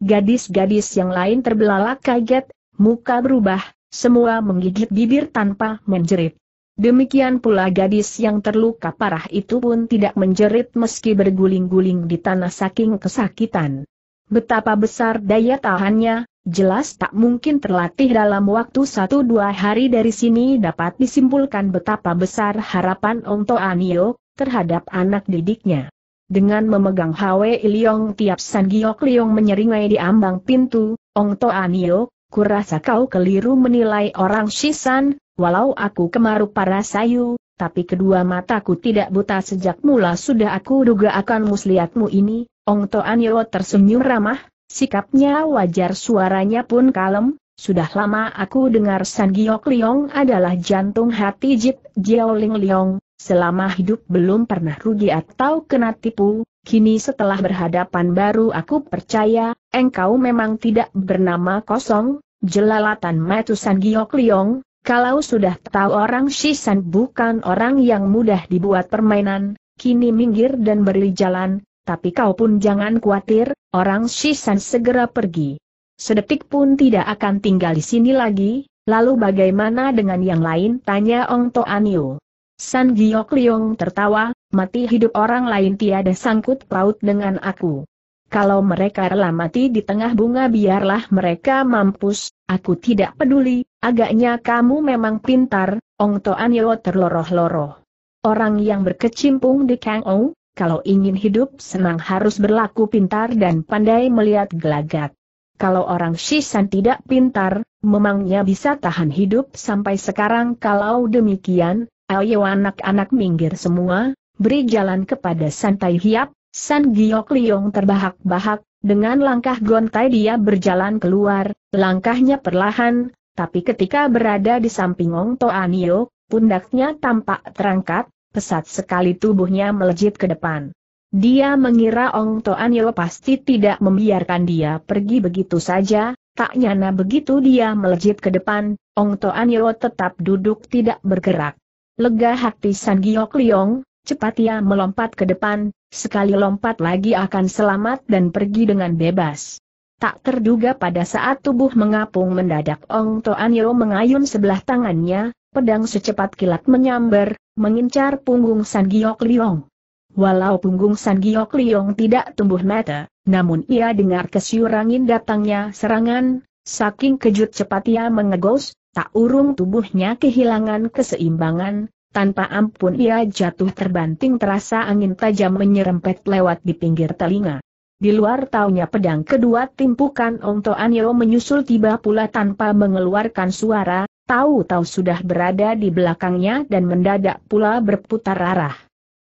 Gadis-gadis yang lain terbelalak kaget, muka berubah, semua menggigit bibir tanpa menjerit. Demikian pula gadis yang terluka parah itu pun tidak menjerit meski berguling-guling di tanah saking kesakitan. Betapa besar daya tahannya, jelas tak mungkin terlatih dalam waktu satu dua hari dari sini dapat disimpulkan betapa besar harapan Ong Anio terhadap anak didiknya. Dengan memegang Hwe Iliong tiap San Giok Liong menyeringai di ambang pintu, Ong Toanio, kurasa kau keliru menilai orang Shisan, walau aku kemaru para sayu, tapi kedua mataku tidak buta sejak mula sudah aku duga akan muslihatmu ini, Ong Anio tersenyum ramah, Sikapnya wajar suaranya pun kalem, sudah lama aku dengar San Giok Liong adalah jantung hati Jip Jialing Liong, selama hidup belum pernah rugi atau kena tipu, kini setelah berhadapan baru aku percaya, engkau memang tidak bernama kosong, jelalatan metu San Giok Liong, kalau sudah tahu orang Shisan bukan orang yang mudah dibuat permainan, kini minggir dan beri jalan, tapi kau pun jangan khawatir, orang Shisan segera pergi. Sedetik pun tidak akan tinggal di sini lagi, lalu bagaimana dengan yang lain? Tanya Ong Toanio. San Giok Liong tertawa, mati hidup orang lain tiada sangkut paut dengan aku. Kalau mereka rela mati di tengah bunga biarlah mereka mampus, aku tidak peduli, agaknya kamu memang pintar, Ong Toanio terloroh-loroh. Orang yang berkecimpung di Kang Ong, kalau ingin hidup senang harus berlaku pintar dan pandai melihat gelagat. Kalau orang Shisan tidak pintar, memangnya bisa tahan hidup sampai sekarang kalau demikian, ayo anak-anak minggir semua, beri jalan kepada Santai Hiap, San Giok Liong terbahak-bahak, dengan langkah gontai dia berjalan keluar, langkahnya perlahan, tapi ketika berada di samping Ong Toanio, pundaknya tampak terangkat, pesat sekali tubuhnya melejit ke depan. Dia mengira Ong Toan Yel pasti tidak membiarkan dia pergi begitu saja, tak nyana begitu dia melejit ke depan, Ong Toan Yel tetap duduk tidak bergerak. Lega hati San Giok Liong, cepat ia melompat ke depan, sekali lompat lagi akan selamat dan pergi dengan bebas. Tak terduga pada saat tubuh mengapung mendadak Ong Toan Yel mengayun sebelah tangannya, pedang secepat kilat menyambar, mengincar punggung San Giok Liong. Walau punggung San Giok Liong tidak tumbuh mata, namun ia dengar kesyurangin datangnya serangan, saking kejut cepat ia mengegos, tak urung tubuhnya kehilangan keseimbangan, tanpa ampun ia jatuh terbanting terasa angin tajam menyerempet lewat di pinggir telinga. Di luar taunya pedang kedua timpukan Ong Toanyo menyusul tiba pula tanpa mengeluarkan suara, tahu-tahu sudah berada di belakangnya dan mendadak pula berputar arah.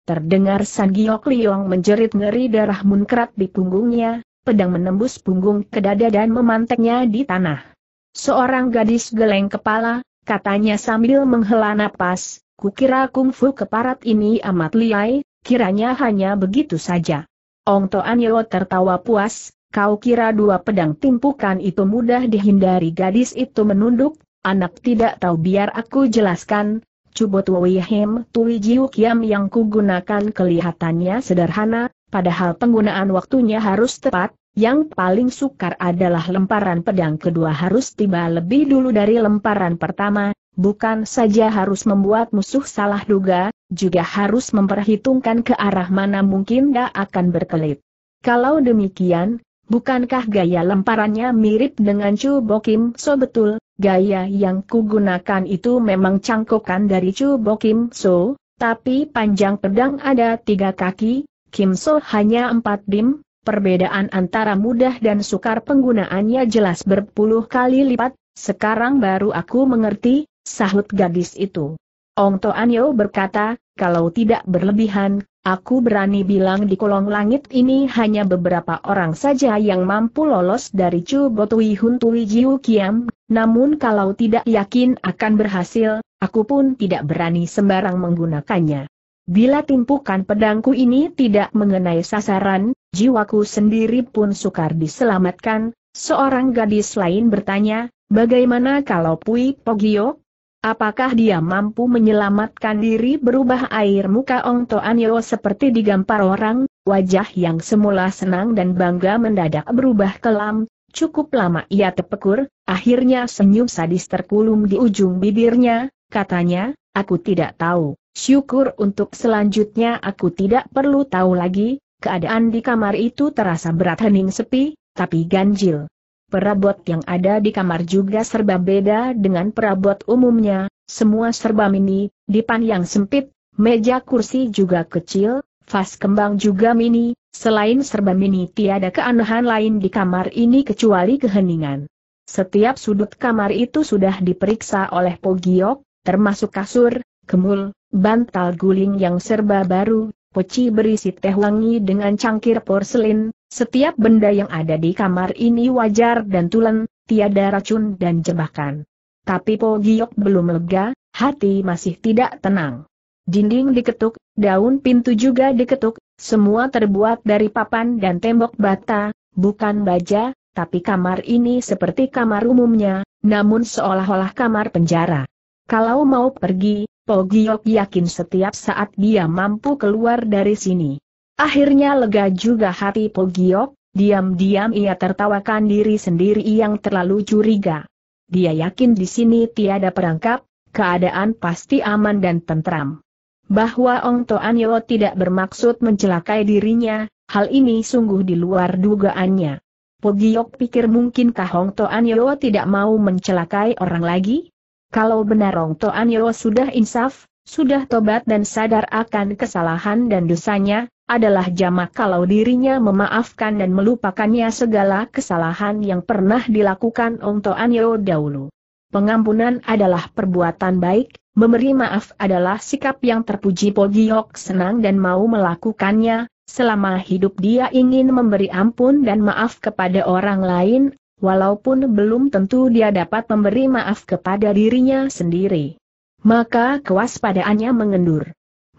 Terdengar San Giok Liong menjerit ngeri darah munkrat di punggungnya, pedang menembus punggung ke dada dan memanteknya di tanah. Seorang gadis geleng kepala, katanya sambil menghela napas, kukira kungfu keparat ini amat liai, kiranya hanya begitu saja. Ong Toan Yeo tertawa puas, kau kira dua pedang timpukan itu mudah dihindari gadis itu menunduk, Anak tidak tahu biar aku jelaskan, Cubot Wehem Tui Jiu Kiam yang kugunakan kelihatannya sederhana, padahal penggunaan waktunya harus tepat, yang paling sukar adalah lemparan pedang kedua harus tiba lebih dulu dari lemparan pertama, bukan saja harus membuat musuh salah duga, juga harus memperhitungkan ke arah mana mungkin dia akan berkelit. Kalau demikian, Bukankah gaya lemparannya mirip dengan Chu Bokim So betul, gaya yang kugunakan itu memang cangkokan dari Chu Bokim So, tapi panjang pedang ada tiga kaki, Kim So hanya empat dim, perbedaan antara mudah dan sukar penggunaannya jelas berpuluh kali lipat, sekarang baru aku mengerti, sahut gadis itu. Ong Toanyo berkata, kalau tidak berlebihan, aku berani bilang di kolong langit ini hanya beberapa orang saja yang mampu lolos dari Chu Botui Huntui Jiu Kiam, namun kalau tidak yakin akan berhasil, aku pun tidak berani sembarang menggunakannya. Bila timpukan pedangku ini tidak mengenai sasaran, jiwaku sendiri pun sukar diselamatkan, seorang gadis lain bertanya, bagaimana kalau Pui Pogio? Apakah dia mampu menyelamatkan diri berubah air muka Ong Toanyo seperti digampar orang, wajah yang semula senang dan bangga mendadak berubah kelam, cukup lama ia tepekur, akhirnya senyum sadis terkulum di ujung bibirnya, katanya, aku tidak tahu, syukur untuk selanjutnya aku tidak perlu tahu lagi, keadaan di kamar itu terasa berat hening sepi, tapi ganjil. Perabot yang ada di kamar juga serba beda dengan perabot umumnya, semua serba mini, dipan yang sempit, meja kursi juga kecil, vas kembang juga mini, selain serba mini tiada keanehan lain di kamar ini kecuali keheningan. Setiap sudut kamar itu sudah diperiksa oleh Pogiok, termasuk kasur, kemul, bantal guling yang serba baru, poci berisi teh wangi dengan cangkir porselin, setiap benda yang ada di kamar ini wajar dan tulen, tiada racun dan jebakan. Tapi Po Giok belum lega, hati masih tidak tenang. Dinding diketuk, daun pintu juga diketuk, semua terbuat dari papan dan tembok bata, bukan baja, tapi kamar ini seperti kamar umumnya, namun seolah-olah kamar penjara. Kalau mau pergi, Po Giok yakin setiap saat dia mampu keluar dari sini. Akhirnya lega juga hati Pogiok, diam-diam ia tertawakan diri sendiri yang terlalu curiga. Dia yakin di sini tiada perangkap, keadaan pasti aman dan tentram. Bahwa Ong Toanyo tidak bermaksud mencelakai dirinya, hal ini sungguh di luar dugaannya. Pogiok pikir mungkinkah Ong Toanyo tidak mau mencelakai orang lagi? Kalau benar Ong Toanyo sudah insaf, sudah tobat dan sadar akan kesalahan dan dosanya, adalah jamak kalau dirinya memaafkan dan melupakannya segala kesalahan yang pernah dilakukan Ongto Yeo dahulu. Pengampunan adalah perbuatan baik, memberi maaf adalah sikap yang terpuji Pogiok senang dan mau melakukannya, selama hidup dia ingin memberi ampun dan maaf kepada orang lain, walaupun belum tentu dia dapat memberi maaf kepada dirinya sendiri. Maka kewaspadaannya mengendur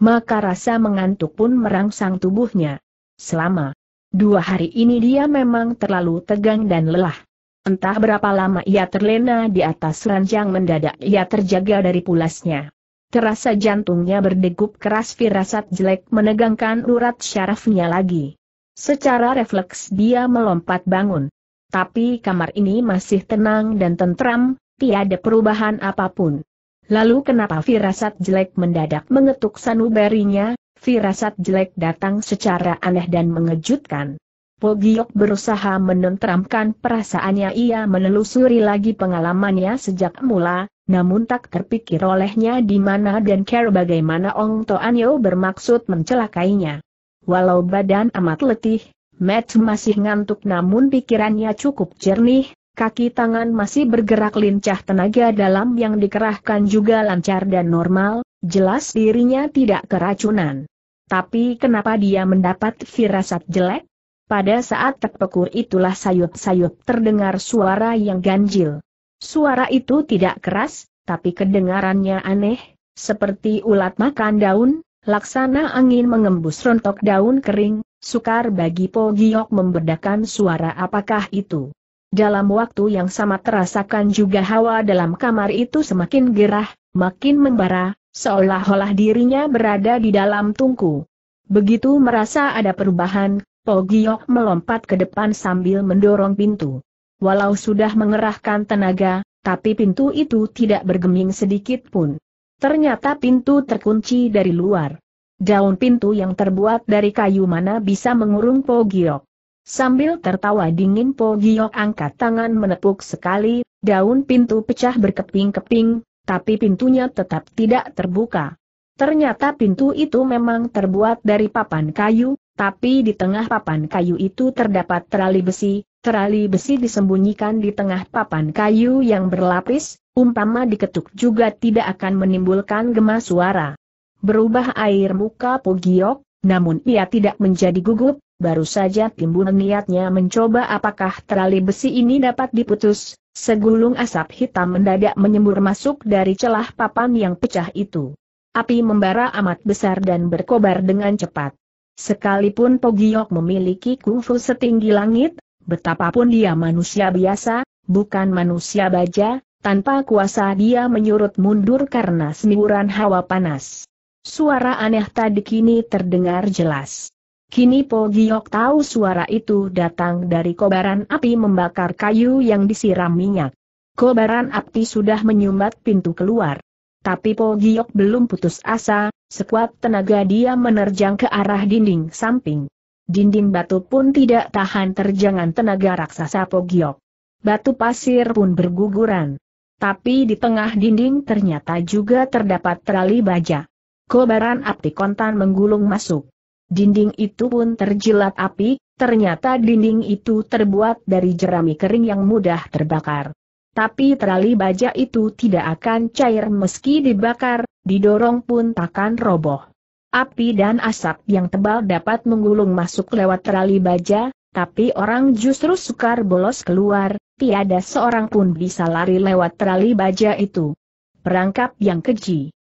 maka rasa mengantuk pun merangsang tubuhnya. Selama dua hari ini dia memang terlalu tegang dan lelah. Entah berapa lama ia terlena di atas ranjang mendadak ia terjaga dari pulasnya. Terasa jantungnya berdegup keras firasat jelek menegangkan urat syarafnya lagi. Secara refleks dia melompat bangun. Tapi kamar ini masih tenang dan tentram, tiada perubahan apapun. Lalu kenapa firasat jelek mendadak mengetuk sanubarinya, firasat jelek datang secara aneh dan mengejutkan. Pogiok berusaha menenteramkan perasaannya ia menelusuri lagi pengalamannya sejak mula, namun tak terpikir olehnya di mana dan care bagaimana Ong Toanyo bermaksud mencelakainya. Walau badan amat letih, Matt masih ngantuk namun pikirannya cukup jernih, Kaki tangan masih bergerak lincah tenaga dalam yang dikerahkan juga lancar dan normal, jelas dirinya tidak keracunan. Tapi kenapa dia mendapat firasat jelek? Pada saat terpekur itulah sayup-sayup terdengar suara yang ganjil. Suara itu tidak keras, tapi kedengarannya aneh, seperti ulat makan daun, laksana angin mengembus rontok daun kering, sukar bagi Po membedakan suara apakah itu. Dalam waktu yang sama terasakan juga hawa dalam kamar itu semakin gerah, makin membara, seolah-olah dirinya berada di dalam tungku. Begitu merasa ada perubahan, Pogiok melompat ke depan sambil mendorong pintu. Walau sudah mengerahkan tenaga, tapi pintu itu tidak bergeming sedikit pun. Ternyata pintu terkunci dari luar. Daun pintu yang terbuat dari kayu mana bisa mengurung Pogiok. Sambil tertawa dingin Po Giok angkat tangan menepuk sekali, daun pintu pecah berkeping-keping, tapi pintunya tetap tidak terbuka. Ternyata pintu itu memang terbuat dari papan kayu, tapi di tengah papan kayu itu terdapat terali besi, terali besi disembunyikan di tengah papan kayu yang berlapis, umpama diketuk juga tidak akan menimbulkan gema suara. Berubah air muka Po Giok, namun ia tidak menjadi gugup, Baru saja timbul niatnya mencoba apakah terali besi ini dapat diputus, segulung asap hitam mendadak menyembur masuk dari celah papan yang pecah itu. Api membara amat besar dan berkobar dengan cepat. Sekalipun Pogiok memiliki kungfu setinggi langit, betapapun dia manusia biasa, bukan manusia baja, tanpa kuasa dia menyurut mundur karena semburan hawa panas. Suara aneh tadi kini terdengar jelas. Kini Po Giok tahu suara itu datang dari kobaran api membakar kayu yang disiram minyak. Kobaran api sudah menyumbat pintu keluar. Tapi Po Giok belum putus asa, sekuat tenaga dia menerjang ke arah dinding samping. Dinding batu pun tidak tahan terjangan tenaga raksasa Po Giok. Batu pasir pun berguguran. Tapi di tengah dinding ternyata juga terdapat terali baja. Kobaran api kontan menggulung masuk. Dinding itu pun terjilat api, ternyata dinding itu terbuat dari jerami kering yang mudah terbakar. Tapi terali baja itu tidak akan cair meski dibakar, didorong pun takkan roboh. Api dan asap yang tebal dapat menggulung masuk lewat terali baja, tapi orang justru sukar bolos keluar, tiada seorang pun bisa lari lewat terali baja itu. Perangkap yang keji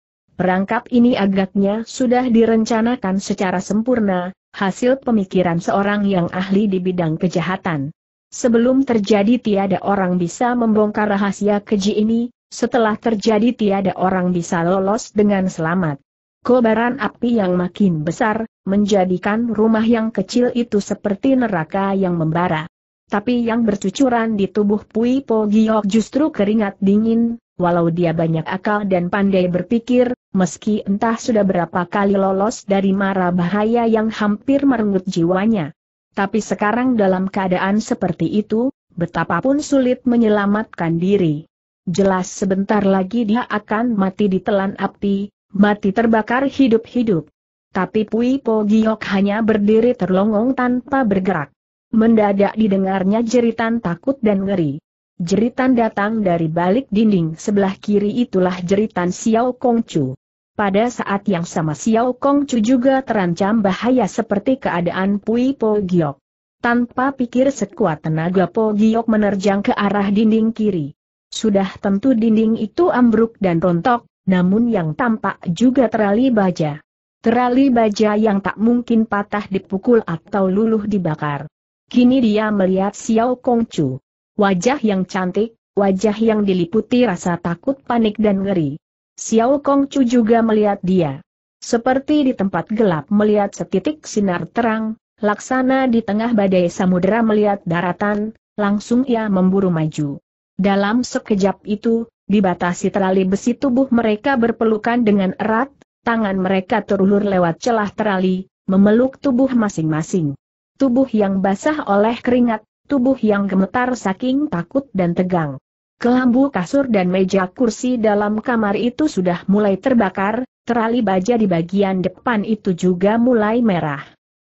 perangkap ini agaknya sudah direncanakan secara sempurna, hasil pemikiran seorang yang ahli di bidang kejahatan. Sebelum terjadi tiada orang bisa membongkar rahasia keji ini, setelah terjadi tiada orang bisa lolos dengan selamat. Kobaran api yang makin besar, menjadikan rumah yang kecil itu seperti neraka yang membara. Tapi yang bercucuran di tubuh Pui Po Giok justru keringat dingin, walau dia banyak akal dan pandai berpikir, meski entah sudah berapa kali lolos dari mara bahaya yang hampir merenggut jiwanya. Tapi sekarang dalam keadaan seperti itu, betapapun sulit menyelamatkan diri. Jelas sebentar lagi dia akan mati ditelan api, mati terbakar hidup-hidup. Tapi Pui Po Giok hanya berdiri terlongong tanpa bergerak. Mendadak didengarnya jeritan takut dan ngeri. Jeritan datang dari balik dinding sebelah kiri itulah jeritan Xiao Kongchu. Pada saat yang sama Xiao Kongchu juga terancam bahaya seperti keadaan Pui Po Giok. Tanpa pikir sekuat tenaga Po Giok menerjang ke arah dinding kiri. Sudah tentu dinding itu ambruk dan rontok, namun yang tampak juga terali baja. Terali baja yang tak mungkin patah dipukul atau luluh dibakar. Kini dia melihat Xiao Kongchu. Wajah yang cantik, wajah yang diliputi rasa takut panik dan ngeri. Xiao Kong Chu juga melihat dia. Seperti di tempat gelap melihat setitik sinar terang, laksana di tengah badai samudera melihat daratan, langsung ia memburu maju. Dalam sekejap itu, dibatasi terali besi tubuh mereka berpelukan dengan erat, tangan mereka terulur lewat celah terali, memeluk tubuh masing-masing. Tubuh yang basah oleh keringat, tubuh yang gemetar saking takut dan tegang. Kelambu kasur dan meja kursi dalam kamar itu sudah mulai terbakar, terali baja di bagian depan itu juga mulai merah.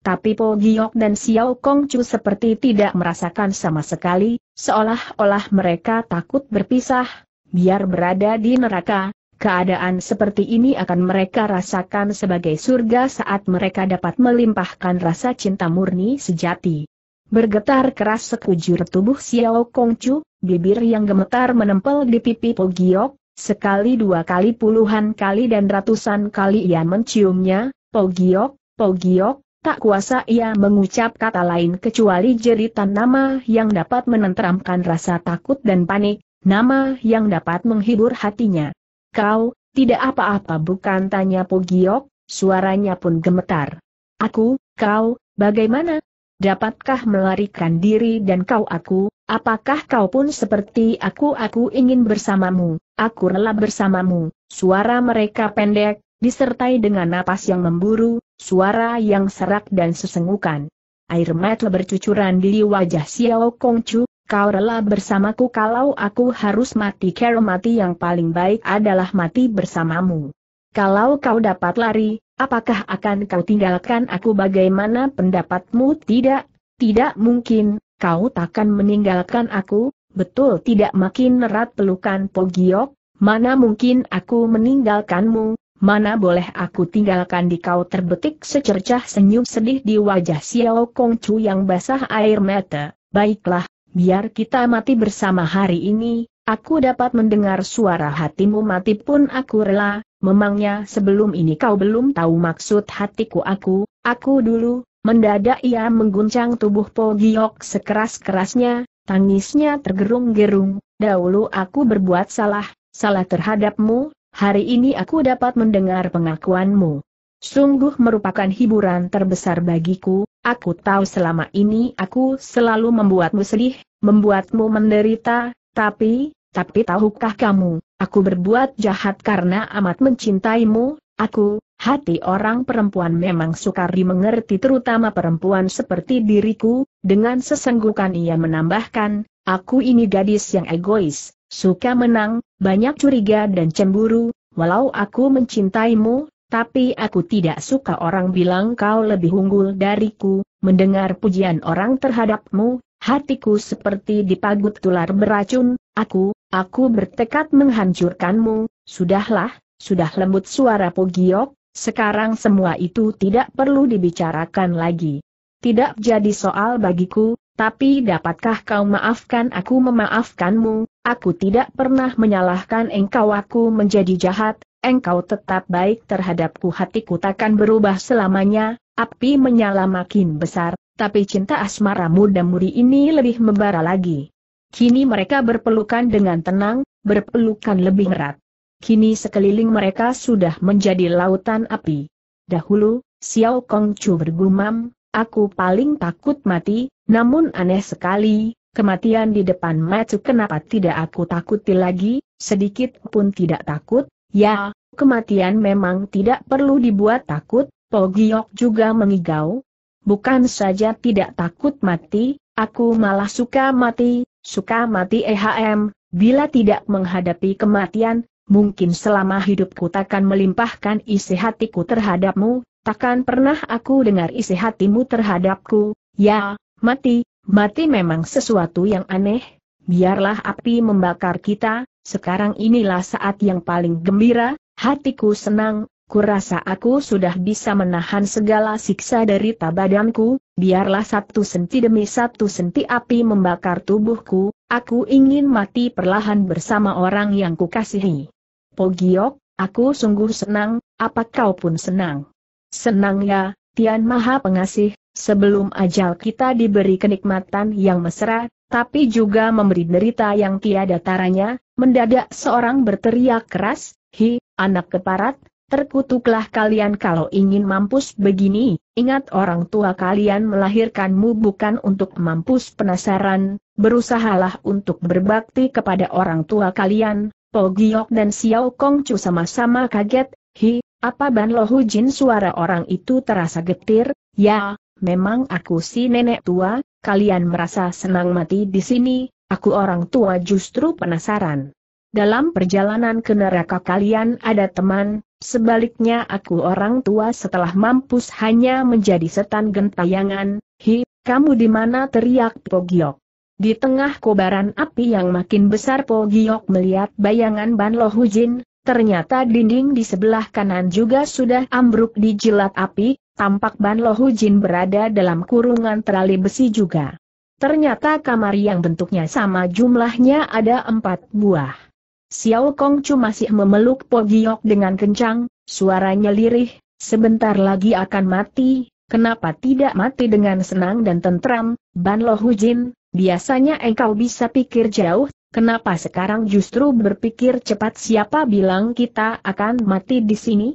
Tapi Po Giok dan Xiao Kong Chu seperti tidak merasakan sama sekali, seolah-olah mereka takut berpisah, biar berada di neraka, keadaan seperti ini akan mereka rasakan sebagai surga saat mereka dapat melimpahkan rasa cinta murni sejati. Bergetar keras sekujur tubuh Xiao Kongcu, bibir yang gemetar menempel di pipi Pogiok, sekali dua kali puluhan kali dan ratusan kali ia menciumnya, Pogiok, Pogiok, tak kuasa ia mengucap kata lain kecuali jeritan nama yang dapat menenteramkan rasa takut dan panik, nama yang dapat menghibur hatinya. Kau, tidak apa-apa bukan tanya Pogiok, suaranya pun gemetar. Aku, kau, bagaimana? dapatkah melarikan diri dan kau aku, apakah kau pun seperti aku aku ingin bersamamu, aku rela bersamamu, suara mereka pendek, disertai dengan napas yang memburu, suara yang serak dan sesenggukan. Air mata bercucuran di wajah Xiao Kongcu, kau rela bersamaku kalau aku harus mati Kero mati yang paling baik adalah mati bersamamu. Kalau kau dapat lari, Apakah akan kau tinggalkan aku bagaimana pendapatmu tidak? Tidak mungkin, kau takkan meninggalkan aku, betul tidak makin erat pelukan Pogiok, mana mungkin aku meninggalkanmu, mana boleh aku tinggalkan di kau terbetik secercah senyum sedih di wajah Xiao Kongcu yang basah air mata, baiklah, biar kita mati bersama hari ini, aku dapat mendengar suara hatimu mati pun aku rela, Memangnya sebelum ini kau belum tahu maksud hatiku aku, aku dulu, mendadak ia mengguncang tubuh Po Giok sekeras-kerasnya, tangisnya tergerung-gerung, dahulu aku berbuat salah, salah terhadapmu, hari ini aku dapat mendengar pengakuanmu. Sungguh merupakan hiburan terbesar bagiku, aku tahu selama ini aku selalu membuatmu sedih, membuatmu menderita, tapi, tapi tahukah kamu, Aku berbuat jahat karena amat mencintaimu, aku, hati orang perempuan memang sukar dimengerti terutama perempuan seperti diriku, dengan sesenggukan ia menambahkan, aku ini gadis yang egois, suka menang, banyak curiga dan cemburu, walau aku mencintaimu, tapi aku tidak suka orang bilang kau lebih unggul dariku, mendengar pujian orang terhadapmu, hatiku seperti dipagut tular beracun, aku, Aku bertekad menghancurkanmu, sudahlah, sudah lembut suara Pogiok, sekarang semua itu tidak perlu dibicarakan lagi. Tidak jadi soal bagiku, tapi dapatkah kau maafkan aku memaafkanmu, aku tidak pernah menyalahkan engkau aku menjadi jahat, engkau tetap baik terhadapku hatiku takkan berubah selamanya, api menyala makin besar, tapi cinta asmara muda muri ini lebih membara lagi. Kini mereka berpelukan dengan tenang, berpelukan lebih erat. Kini sekeliling mereka sudah menjadi lautan api. Dahulu, Xiao Kong Chu bergumam, aku paling takut mati, namun aneh sekali, kematian di depan mata kenapa tidak aku takuti lagi, sedikit pun tidak takut, ya, kematian memang tidak perlu dibuat takut, Pogiok juga mengigau. Bukan saja tidak takut mati, Aku malah suka mati, suka mati EHM, bila tidak menghadapi kematian, mungkin selama hidupku takkan melimpahkan isi hatiku terhadapmu, takkan pernah aku dengar isi hatimu terhadapku, ya, mati, mati memang sesuatu yang aneh, biarlah api membakar kita, sekarang inilah saat yang paling gembira, hatiku senang, kurasa aku sudah bisa menahan segala siksa dari tabadanku biarlah satu senti demi satu senti api membakar tubuhku, aku ingin mati perlahan bersama orang yang kukasihi. Pogiok, aku sungguh senang, apa kau pun senang? Senang ya, Tian Maha Pengasih, sebelum ajal kita diberi kenikmatan yang mesra, tapi juga memberi derita yang tiada taranya, mendadak seorang berteriak keras, Hi, anak keparat, Terkutuklah kalian kalau ingin mampus begini, ingat orang tua kalian melahirkanmu bukan untuk mampus penasaran, berusahalah untuk berbakti kepada orang tua kalian, Po Giok dan Xiao Kong Chu sama-sama kaget, hi, apa Ban Lohu Jin suara orang itu terasa getir, ya, memang aku si nenek tua, kalian merasa senang mati di sini, aku orang tua justru penasaran dalam perjalanan ke neraka kalian ada teman, sebaliknya aku orang tua setelah mampus hanya menjadi setan gentayangan, hi, kamu di mana teriak Pogiok. Di tengah kobaran api yang makin besar Pogiok melihat bayangan Ban Lo Hujin, Ternyata dinding di sebelah kanan juga sudah ambruk di jilat api, tampak Ban Lohujin berada dalam kurungan terali besi juga. Ternyata kamar yang bentuknya sama jumlahnya ada empat buah. Xiao Chu masih memeluk Po Giok dengan kencang, suaranya lirih, sebentar lagi akan mati, kenapa tidak mati dengan senang dan tentram, Ban Lo Hu Jin? biasanya engkau bisa pikir jauh, kenapa sekarang justru berpikir cepat siapa bilang kita akan mati di sini?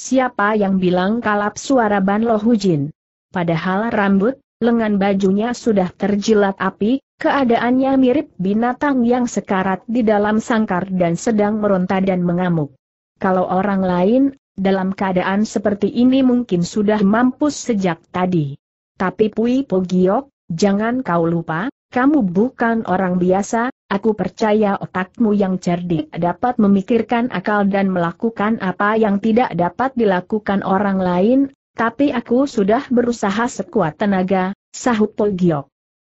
Siapa yang bilang kalap suara Ban Lo Hu Jin? Padahal rambut, lengan bajunya sudah terjilat api, keadaannya mirip binatang yang sekarat di dalam sangkar dan sedang meronta dan mengamuk. Kalau orang lain, dalam keadaan seperti ini mungkin sudah mampus sejak tadi. Tapi Pui Pogiok, jangan kau lupa, kamu bukan orang biasa, aku percaya otakmu yang cerdik dapat memikirkan akal dan melakukan apa yang tidak dapat dilakukan orang lain, tapi aku sudah berusaha sekuat tenaga, sahut Pol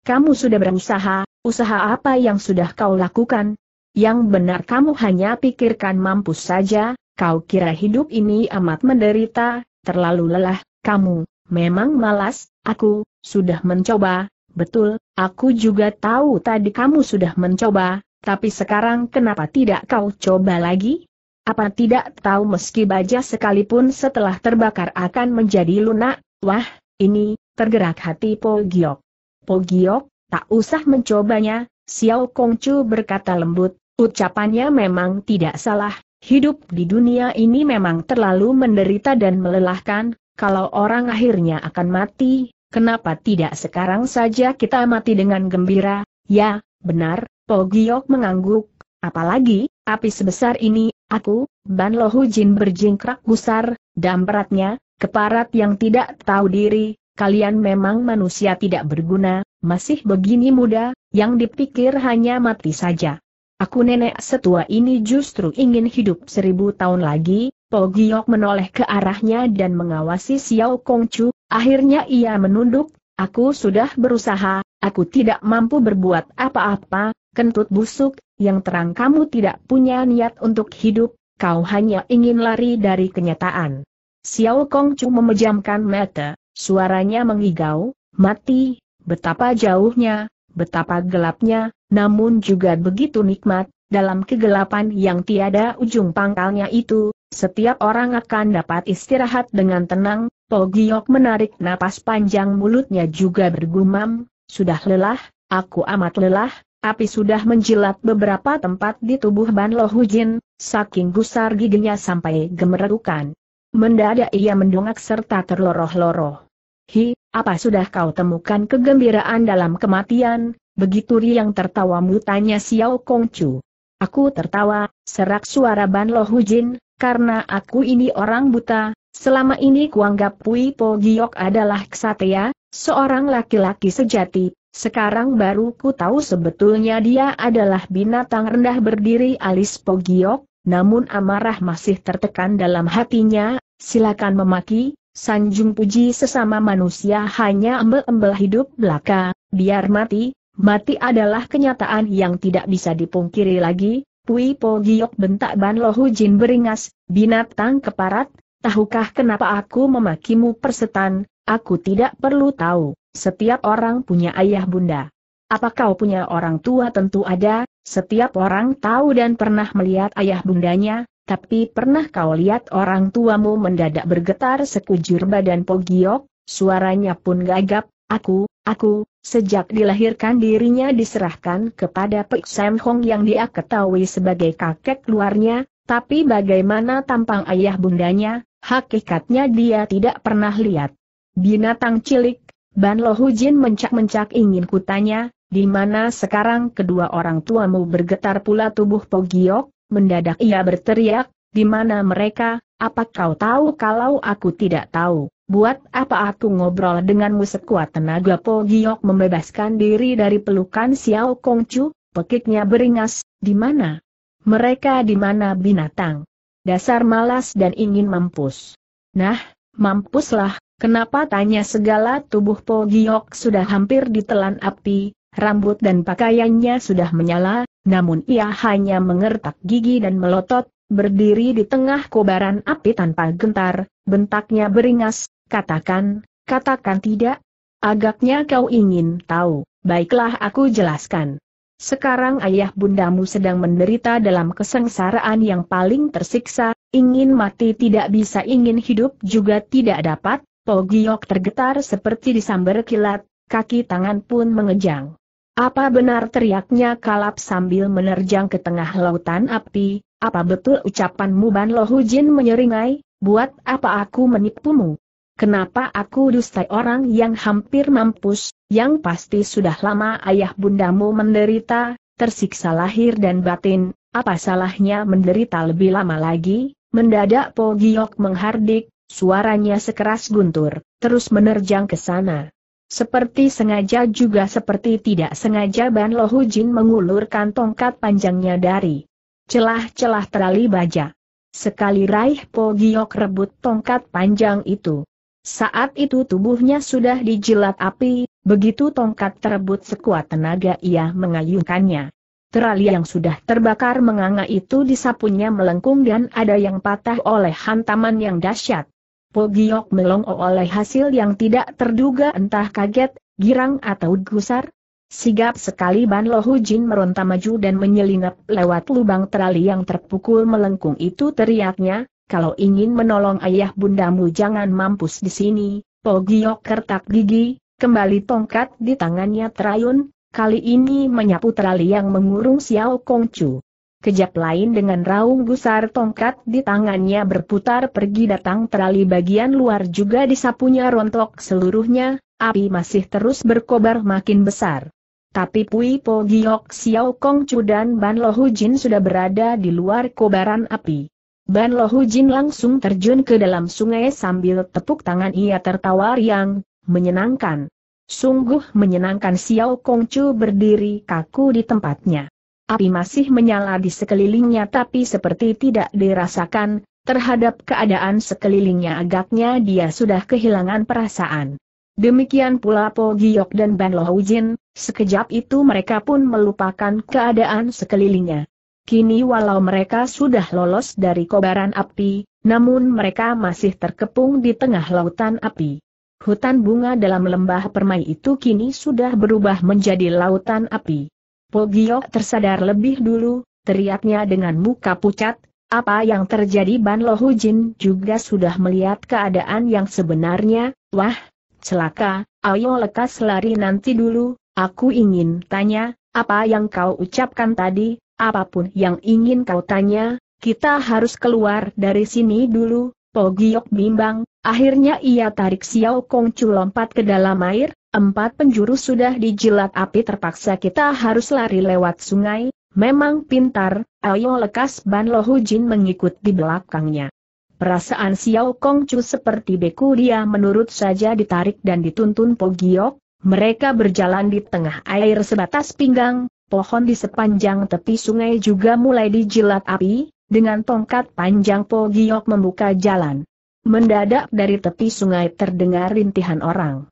Kamu sudah berusaha, usaha apa yang sudah kau lakukan? Yang benar kamu hanya pikirkan mampus saja, kau kira hidup ini amat menderita, terlalu lelah, kamu, memang malas, aku, sudah mencoba, betul, aku juga tahu tadi kamu sudah mencoba, tapi sekarang kenapa tidak kau coba lagi? Apa tidak tahu meski baja sekalipun setelah terbakar akan menjadi lunak? Wah, ini, tergerak hati Po Giok. Po Giok, tak usah mencobanya, Xiao Kong Chu berkata lembut, ucapannya memang tidak salah, hidup di dunia ini memang terlalu menderita dan melelahkan, kalau orang akhirnya akan mati, kenapa tidak sekarang saja kita mati dengan gembira? Ya, benar, Po Giok mengangguk, apalagi, Api sebesar ini, aku, Ban Lohu Jin berjingkrak gusar, beratnya, keparat yang tidak tahu diri, kalian memang manusia tidak berguna, masih begini muda, yang dipikir hanya mati saja. Aku nenek setua ini justru ingin hidup seribu tahun lagi, Po Giok menoleh ke arahnya dan mengawasi Xiao Kongcu, akhirnya ia menunduk, aku sudah berusaha, aku tidak mampu berbuat apa-apa, kentut busuk, yang terang kamu tidak punya niat untuk hidup, kau hanya ingin lari dari kenyataan. Xiao Kongcu memejamkan mata, suaranya mengigau, mati, betapa jauhnya, betapa gelapnya, namun juga begitu nikmat, dalam kegelapan yang tiada ujung pangkalnya itu, setiap orang akan dapat istirahat dengan tenang, Pogiok menarik napas panjang mulutnya juga bergumam, sudah lelah, aku amat lelah, Api sudah menjilat beberapa tempat di tubuh Ban Lo Hujin, saking gusar giginya sampai gemerukan. Mendadak ia mendongak serta terloroh-loroh. Hi, apa sudah kau temukan kegembiraan dalam kematian? Begitu riang tertawa mutanya Xiao Kongcu. Aku tertawa, serak suara Ban Lo Hujin, karena aku ini orang buta, selama ini kuanggap Pui Po Giok adalah ksatria, seorang laki-laki sejati, sekarang baru ku tahu sebetulnya dia adalah binatang rendah berdiri alis Pogiok, namun amarah masih tertekan dalam hatinya, silakan memaki, sanjung puji sesama manusia hanya embel-embel hidup belaka, biar mati, mati adalah kenyataan yang tidak bisa dipungkiri lagi, Pui Pogiok bentak Ban Lohu Jin beringas, binatang keparat, tahukah kenapa aku memakimu persetan, aku tidak perlu tahu setiap orang punya ayah bunda. Apa kau punya orang tua tentu ada, setiap orang tahu dan pernah melihat ayah bundanya, tapi pernah kau lihat orang tuamu mendadak bergetar sekujur badan Pogiok, suaranya pun gagap, aku, aku, sejak dilahirkan dirinya diserahkan kepada Pek Sam Hong yang dia ketahui sebagai kakek luarnya, tapi bagaimana tampang ayah bundanya, hakikatnya dia tidak pernah lihat. Binatang cilik, Ban Lo Jin mencak-mencak ingin kutanya, di mana sekarang kedua orang tuamu bergetar pula tubuh Pogiok, mendadak ia berteriak, di mana mereka, apa kau tahu kalau aku tidak tahu, buat apa aku ngobrol denganmu sekuat tenaga Pogiok membebaskan diri dari pelukan Xiao Kongcu, pekiknya beringas, di mana? Mereka di mana binatang? Dasar malas dan ingin mampus. Nah, mampuslah, Kenapa tanya segala tubuh Po Giok sudah hampir ditelan api, rambut dan pakaiannya sudah menyala, namun ia hanya mengertak gigi dan melotot, berdiri di tengah kobaran api tanpa gentar, bentaknya beringas, katakan, katakan tidak. Agaknya kau ingin tahu, baiklah aku jelaskan. Sekarang ayah bundamu sedang menderita dalam kesengsaraan yang paling tersiksa, ingin mati tidak bisa ingin hidup juga tidak dapat, Togiok tergetar seperti disambar kilat, kaki tangan pun mengejang. Apa benar teriaknya kalap sambil menerjang ke tengah lautan api, apa betul ucapanmu Ban Lohujin menyeringai, buat apa aku menipumu? Kenapa aku dustai orang yang hampir mampus, yang pasti sudah lama ayah bundamu menderita, tersiksa lahir dan batin, apa salahnya menderita lebih lama lagi? Mendadak Po Giok menghardik, Suaranya sekeras guntur, terus menerjang ke sana. Seperti sengaja juga seperti tidak sengaja Ban Lohu Jin mengulurkan tongkat panjangnya dari celah-celah terali baja. Sekali raih Po Giok rebut tongkat panjang itu. Saat itu tubuhnya sudah dijilat api, begitu tongkat terebut sekuat tenaga ia mengayunkannya. Terali yang sudah terbakar menganga itu disapunya melengkung dan ada yang patah oleh hantaman yang dahsyat. Pogiok melongo oleh hasil yang tidak terduga entah kaget, girang atau gusar. Sigap sekali Ban Lo Hujin meronta maju dan menyelinap lewat lubang terali yang terpukul melengkung itu teriaknya, kalau ingin menolong ayah bundamu jangan mampus di sini, Pogiok kertak gigi, kembali tongkat di tangannya terayun, kali ini menyapu terali yang mengurung Xiao Chu. Kejap lain dengan raung gusar tongkat di tangannya berputar pergi datang terali bagian luar juga disapunya rontok seluruhnya, api masih terus berkobar makin besar. Tapi Pui Po Giok Xiao Kong Chu dan Ban Lo Jin sudah berada di luar kobaran api. Ban Lo Jin langsung terjun ke dalam sungai sambil tepuk tangan ia tertawa riang, menyenangkan. Sungguh menyenangkan Xiao Kong Chu berdiri kaku di tempatnya. Api masih menyala di sekelilingnya tapi seperti tidak dirasakan, terhadap keadaan sekelilingnya agaknya dia sudah kehilangan perasaan. Demikian pula Po Giok dan Ban Lohoujin, sekejap itu mereka pun melupakan keadaan sekelilingnya. Kini walau mereka sudah lolos dari kobaran api, namun mereka masih terkepung di tengah lautan api. Hutan bunga dalam lembah permai itu kini sudah berubah menjadi lautan api. Pogiok tersadar lebih dulu, teriaknya dengan muka pucat, apa yang terjadi Ban Lohu Jin juga sudah melihat keadaan yang sebenarnya, wah, celaka, ayo lekas lari nanti dulu, aku ingin tanya, apa yang kau ucapkan tadi, apapun yang ingin kau tanya, kita harus keluar dari sini dulu, Pogiok bimbang, akhirnya ia tarik Xiao Kong Kongcu lompat ke dalam air, Empat penjuru sudah dijilat api terpaksa kita harus lari lewat sungai, memang pintar, ayo lekas Ban Lohu Jin mengikut di belakangnya. Perasaan Xiao Kong Chu seperti beku dia menurut saja ditarik dan dituntun Po Giok, mereka berjalan di tengah air sebatas pinggang, pohon di sepanjang tepi sungai juga mulai dijilat api, dengan tongkat panjang Po Giok membuka jalan. Mendadak dari tepi sungai terdengar rintihan orang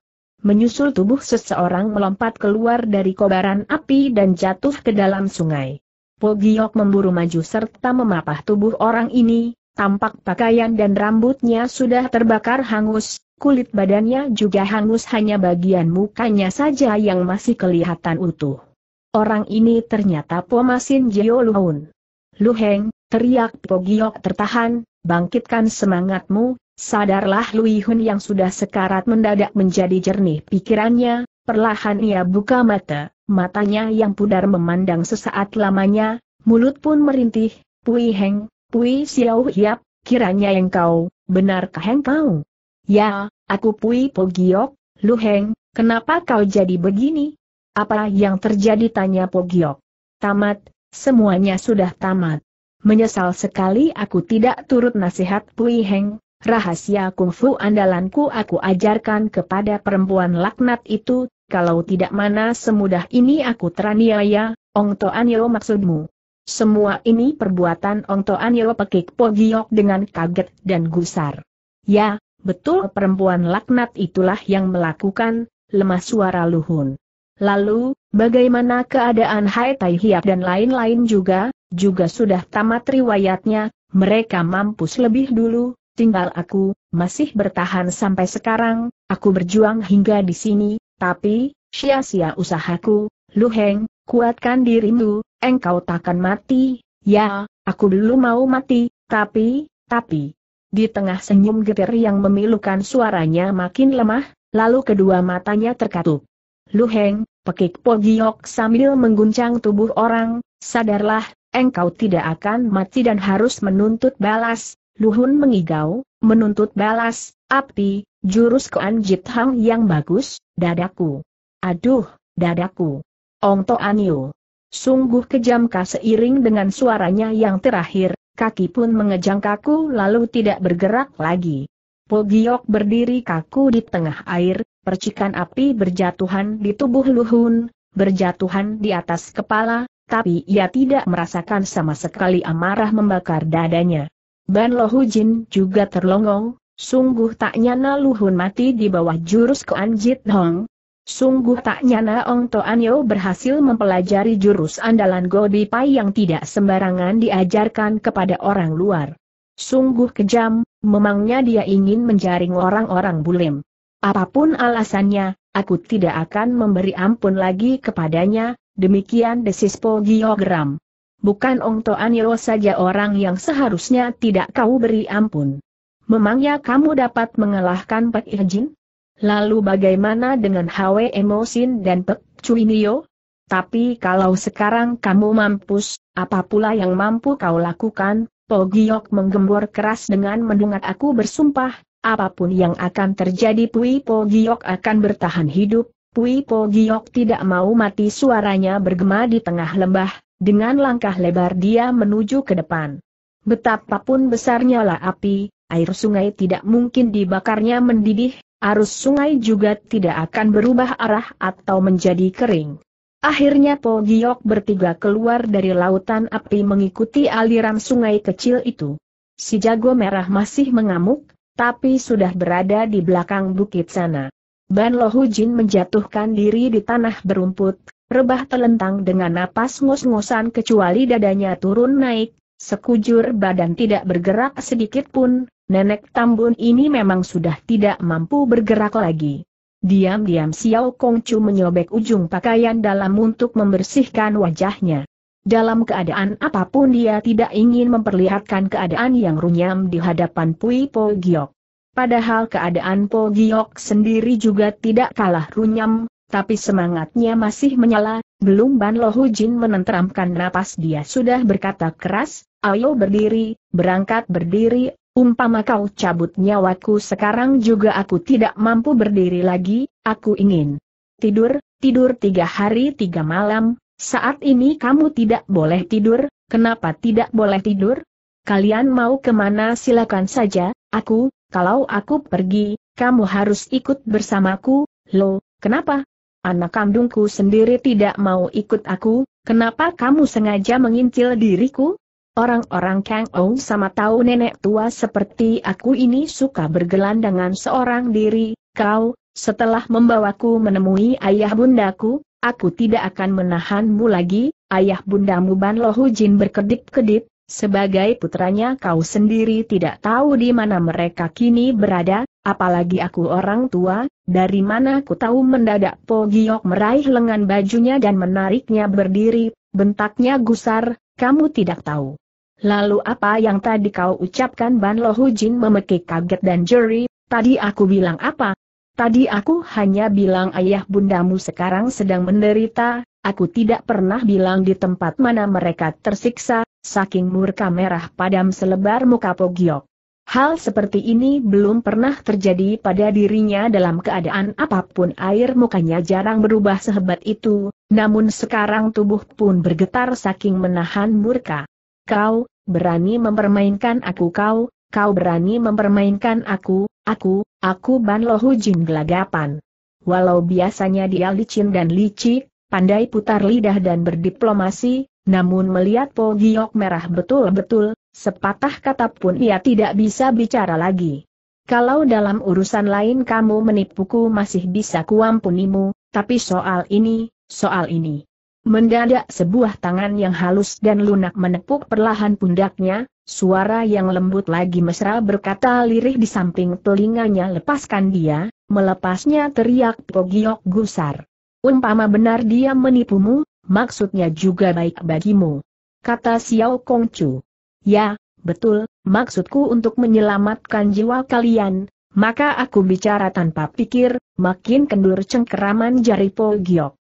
menyusul tubuh seseorang melompat keluar dari kobaran api dan jatuh ke dalam sungai. Pogiok memburu maju serta memapah tubuh orang ini, tampak pakaian dan rambutnya sudah terbakar hangus, kulit badannya juga hangus hanya bagian mukanya saja yang masih kelihatan utuh. Orang ini ternyata Pomasin Jio Luhun. Luheng, teriak Pogiok tertahan, bangkitkan semangatmu, Sadarlah Lui Hun yang sudah sekarat mendadak menjadi jernih pikirannya, perlahan ia buka mata, matanya yang pudar memandang sesaat lamanya, mulut pun merintih, Pui Heng, Pui Xiao Hiap, kiranya yang engkau, benarkah kau? Ya, aku Pui Pogiok, Lu Heng, kenapa kau jadi begini? Apa yang terjadi tanya Pogiok? Tamat, semuanya sudah tamat. Menyesal sekali aku tidak turut nasihat Pui Heng, rahasia kungfu andalanku aku ajarkan kepada perempuan laknat itu, kalau tidak mana semudah ini aku teraniaya, Ong Toanyo maksudmu. Semua ini perbuatan Ong Toanyo pekik Pogiok dengan kaget dan gusar. Ya, betul perempuan laknat itulah yang melakukan, lemah suara Luhun. Lalu, bagaimana keadaan Hai Tai Hiap dan lain-lain juga, juga sudah tamat riwayatnya, mereka mampus lebih dulu, tinggal aku, masih bertahan sampai sekarang, aku berjuang hingga di sini, tapi, sia-sia usahaku, Lu Heng, kuatkan dirimu, engkau takkan mati, ya, aku belum mau mati, tapi, tapi. Di tengah senyum getir yang memilukan suaranya makin lemah, lalu kedua matanya terkatup. Lu Heng, pekik Po sambil mengguncang tubuh orang, sadarlah, engkau tidak akan mati dan harus menuntut balas, Luhun mengigau, menuntut balas, api, jurus Koan Hang yang bagus, dadaku. Aduh, dadaku. Ong To Anio. Sungguh kejam kah seiring dengan suaranya yang terakhir, kaki pun mengejang kaku lalu tidak bergerak lagi. Pogiok berdiri kaku di tengah air, percikan api berjatuhan di tubuh Luhun, berjatuhan di atas kepala, tapi ia tidak merasakan sama sekali amarah membakar dadanya. Ban Jin juga terlongong, sungguh tak nyana Luhun mati di bawah jurus Keanjit Hong. Sungguh tak nyana Ong To Toanyo berhasil mempelajari jurus andalan Pai yang tidak sembarangan diajarkan kepada orang luar. Sungguh kejam, memangnya dia ingin menjaring orang-orang bulim. Apapun alasannya, aku tidak akan memberi ampun lagi kepadanya, demikian desis Po Giogram bukan Ong Toaniro saja orang yang seharusnya tidak kau beri ampun. Memangnya kamu dapat mengalahkan Pak Ijin? Lalu bagaimana dengan Hwe Emosin dan Pek Cuinio? Tapi kalau sekarang kamu mampus, apa pula yang mampu kau lakukan? Pogiok menggembor keras dengan mendengar aku bersumpah, apapun yang akan terjadi Pui Pogiok akan bertahan hidup, Pui Pogiok tidak mau mati suaranya bergema di tengah lembah, dengan langkah lebar dia menuju ke depan. Betapapun besarnya lah api, air sungai tidak mungkin dibakarnya mendidih, arus sungai juga tidak akan berubah arah atau menjadi kering. Akhirnya Po Giok bertiga keluar dari lautan api mengikuti aliran sungai kecil itu. Si jago merah masih mengamuk, tapi sudah berada di belakang bukit sana. Ban Lohujin menjatuhkan diri di tanah berumput, Rebah telentang dengan napas ngos-ngosan kecuali dadanya turun naik, sekujur badan tidak bergerak sedikit pun, nenek Tambun ini memang sudah tidak mampu bergerak lagi. Diam-diam Xiao Kongcu menyobek ujung pakaian dalam untuk membersihkan wajahnya. Dalam keadaan apapun dia tidak ingin memperlihatkan keadaan yang runyam di hadapan Pui Po Giok. Padahal keadaan Po Giok sendiri juga tidak kalah runyam, tapi semangatnya masih menyala, belum Ban Lohu Jin menenteramkan napas dia sudah berkata keras, ayo berdiri, berangkat berdiri, umpama kau cabut nyawaku sekarang juga aku tidak mampu berdiri lagi, aku ingin tidur, tidur tiga hari tiga malam, saat ini kamu tidak boleh tidur, kenapa tidak boleh tidur? Kalian mau kemana silakan saja, aku, kalau aku pergi, kamu harus ikut bersamaku, Lo, kenapa? anak kandungku sendiri tidak mau ikut aku, kenapa kamu sengaja mengintil diriku? Orang-orang Kang Ou sama tahu nenek tua seperti aku ini suka bergelandangan seorang diri, kau, setelah membawaku menemui ayah bundaku, aku tidak akan menahanmu lagi, ayah bundamu Ban Lohu Jin berkedip-kedip, sebagai putranya kau sendiri tidak tahu di mana mereka kini berada, Apalagi aku orang tua, dari mana ku tahu mendadak Po Giok meraih lengan bajunya dan menariknya berdiri, bentaknya gusar, kamu tidak tahu. Lalu apa yang tadi kau ucapkan Ban Lo Jin memekik kaget dan jeri, tadi aku bilang apa? Tadi aku hanya bilang ayah bundamu sekarang sedang menderita, aku tidak pernah bilang di tempat mana mereka tersiksa, saking murka merah padam selebar muka Po Giok. Hal seperti ini belum pernah terjadi pada dirinya dalam keadaan apapun air mukanya jarang berubah sehebat itu, namun sekarang tubuh pun bergetar saking menahan murka. Kau, berani mempermainkan aku kau, kau berani mempermainkan aku, aku, aku Ban Jin gelagapan. Walau biasanya dia licin dan licik, pandai putar lidah dan berdiplomasi, namun melihat Po Giok merah betul-betul, Sepatah kata pun ia tidak bisa bicara lagi. Kalau dalam urusan lain kamu menipuku masih bisa kuampunimu, tapi soal ini, soal ini. Mendadak sebuah tangan yang halus dan lunak menepuk perlahan pundaknya, suara yang lembut lagi mesra berkata lirih di samping telinganya lepaskan dia, melepasnya teriak Pogiok Gusar. Umpama benar dia menipumu, maksudnya juga baik bagimu. Kata Xiao Kongchu. Ya, betul, maksudku untuk menyelamatkan jiwa kalian, maka aku bicara tanpa pikir, makin kendur cengkeraman jari Po Giok.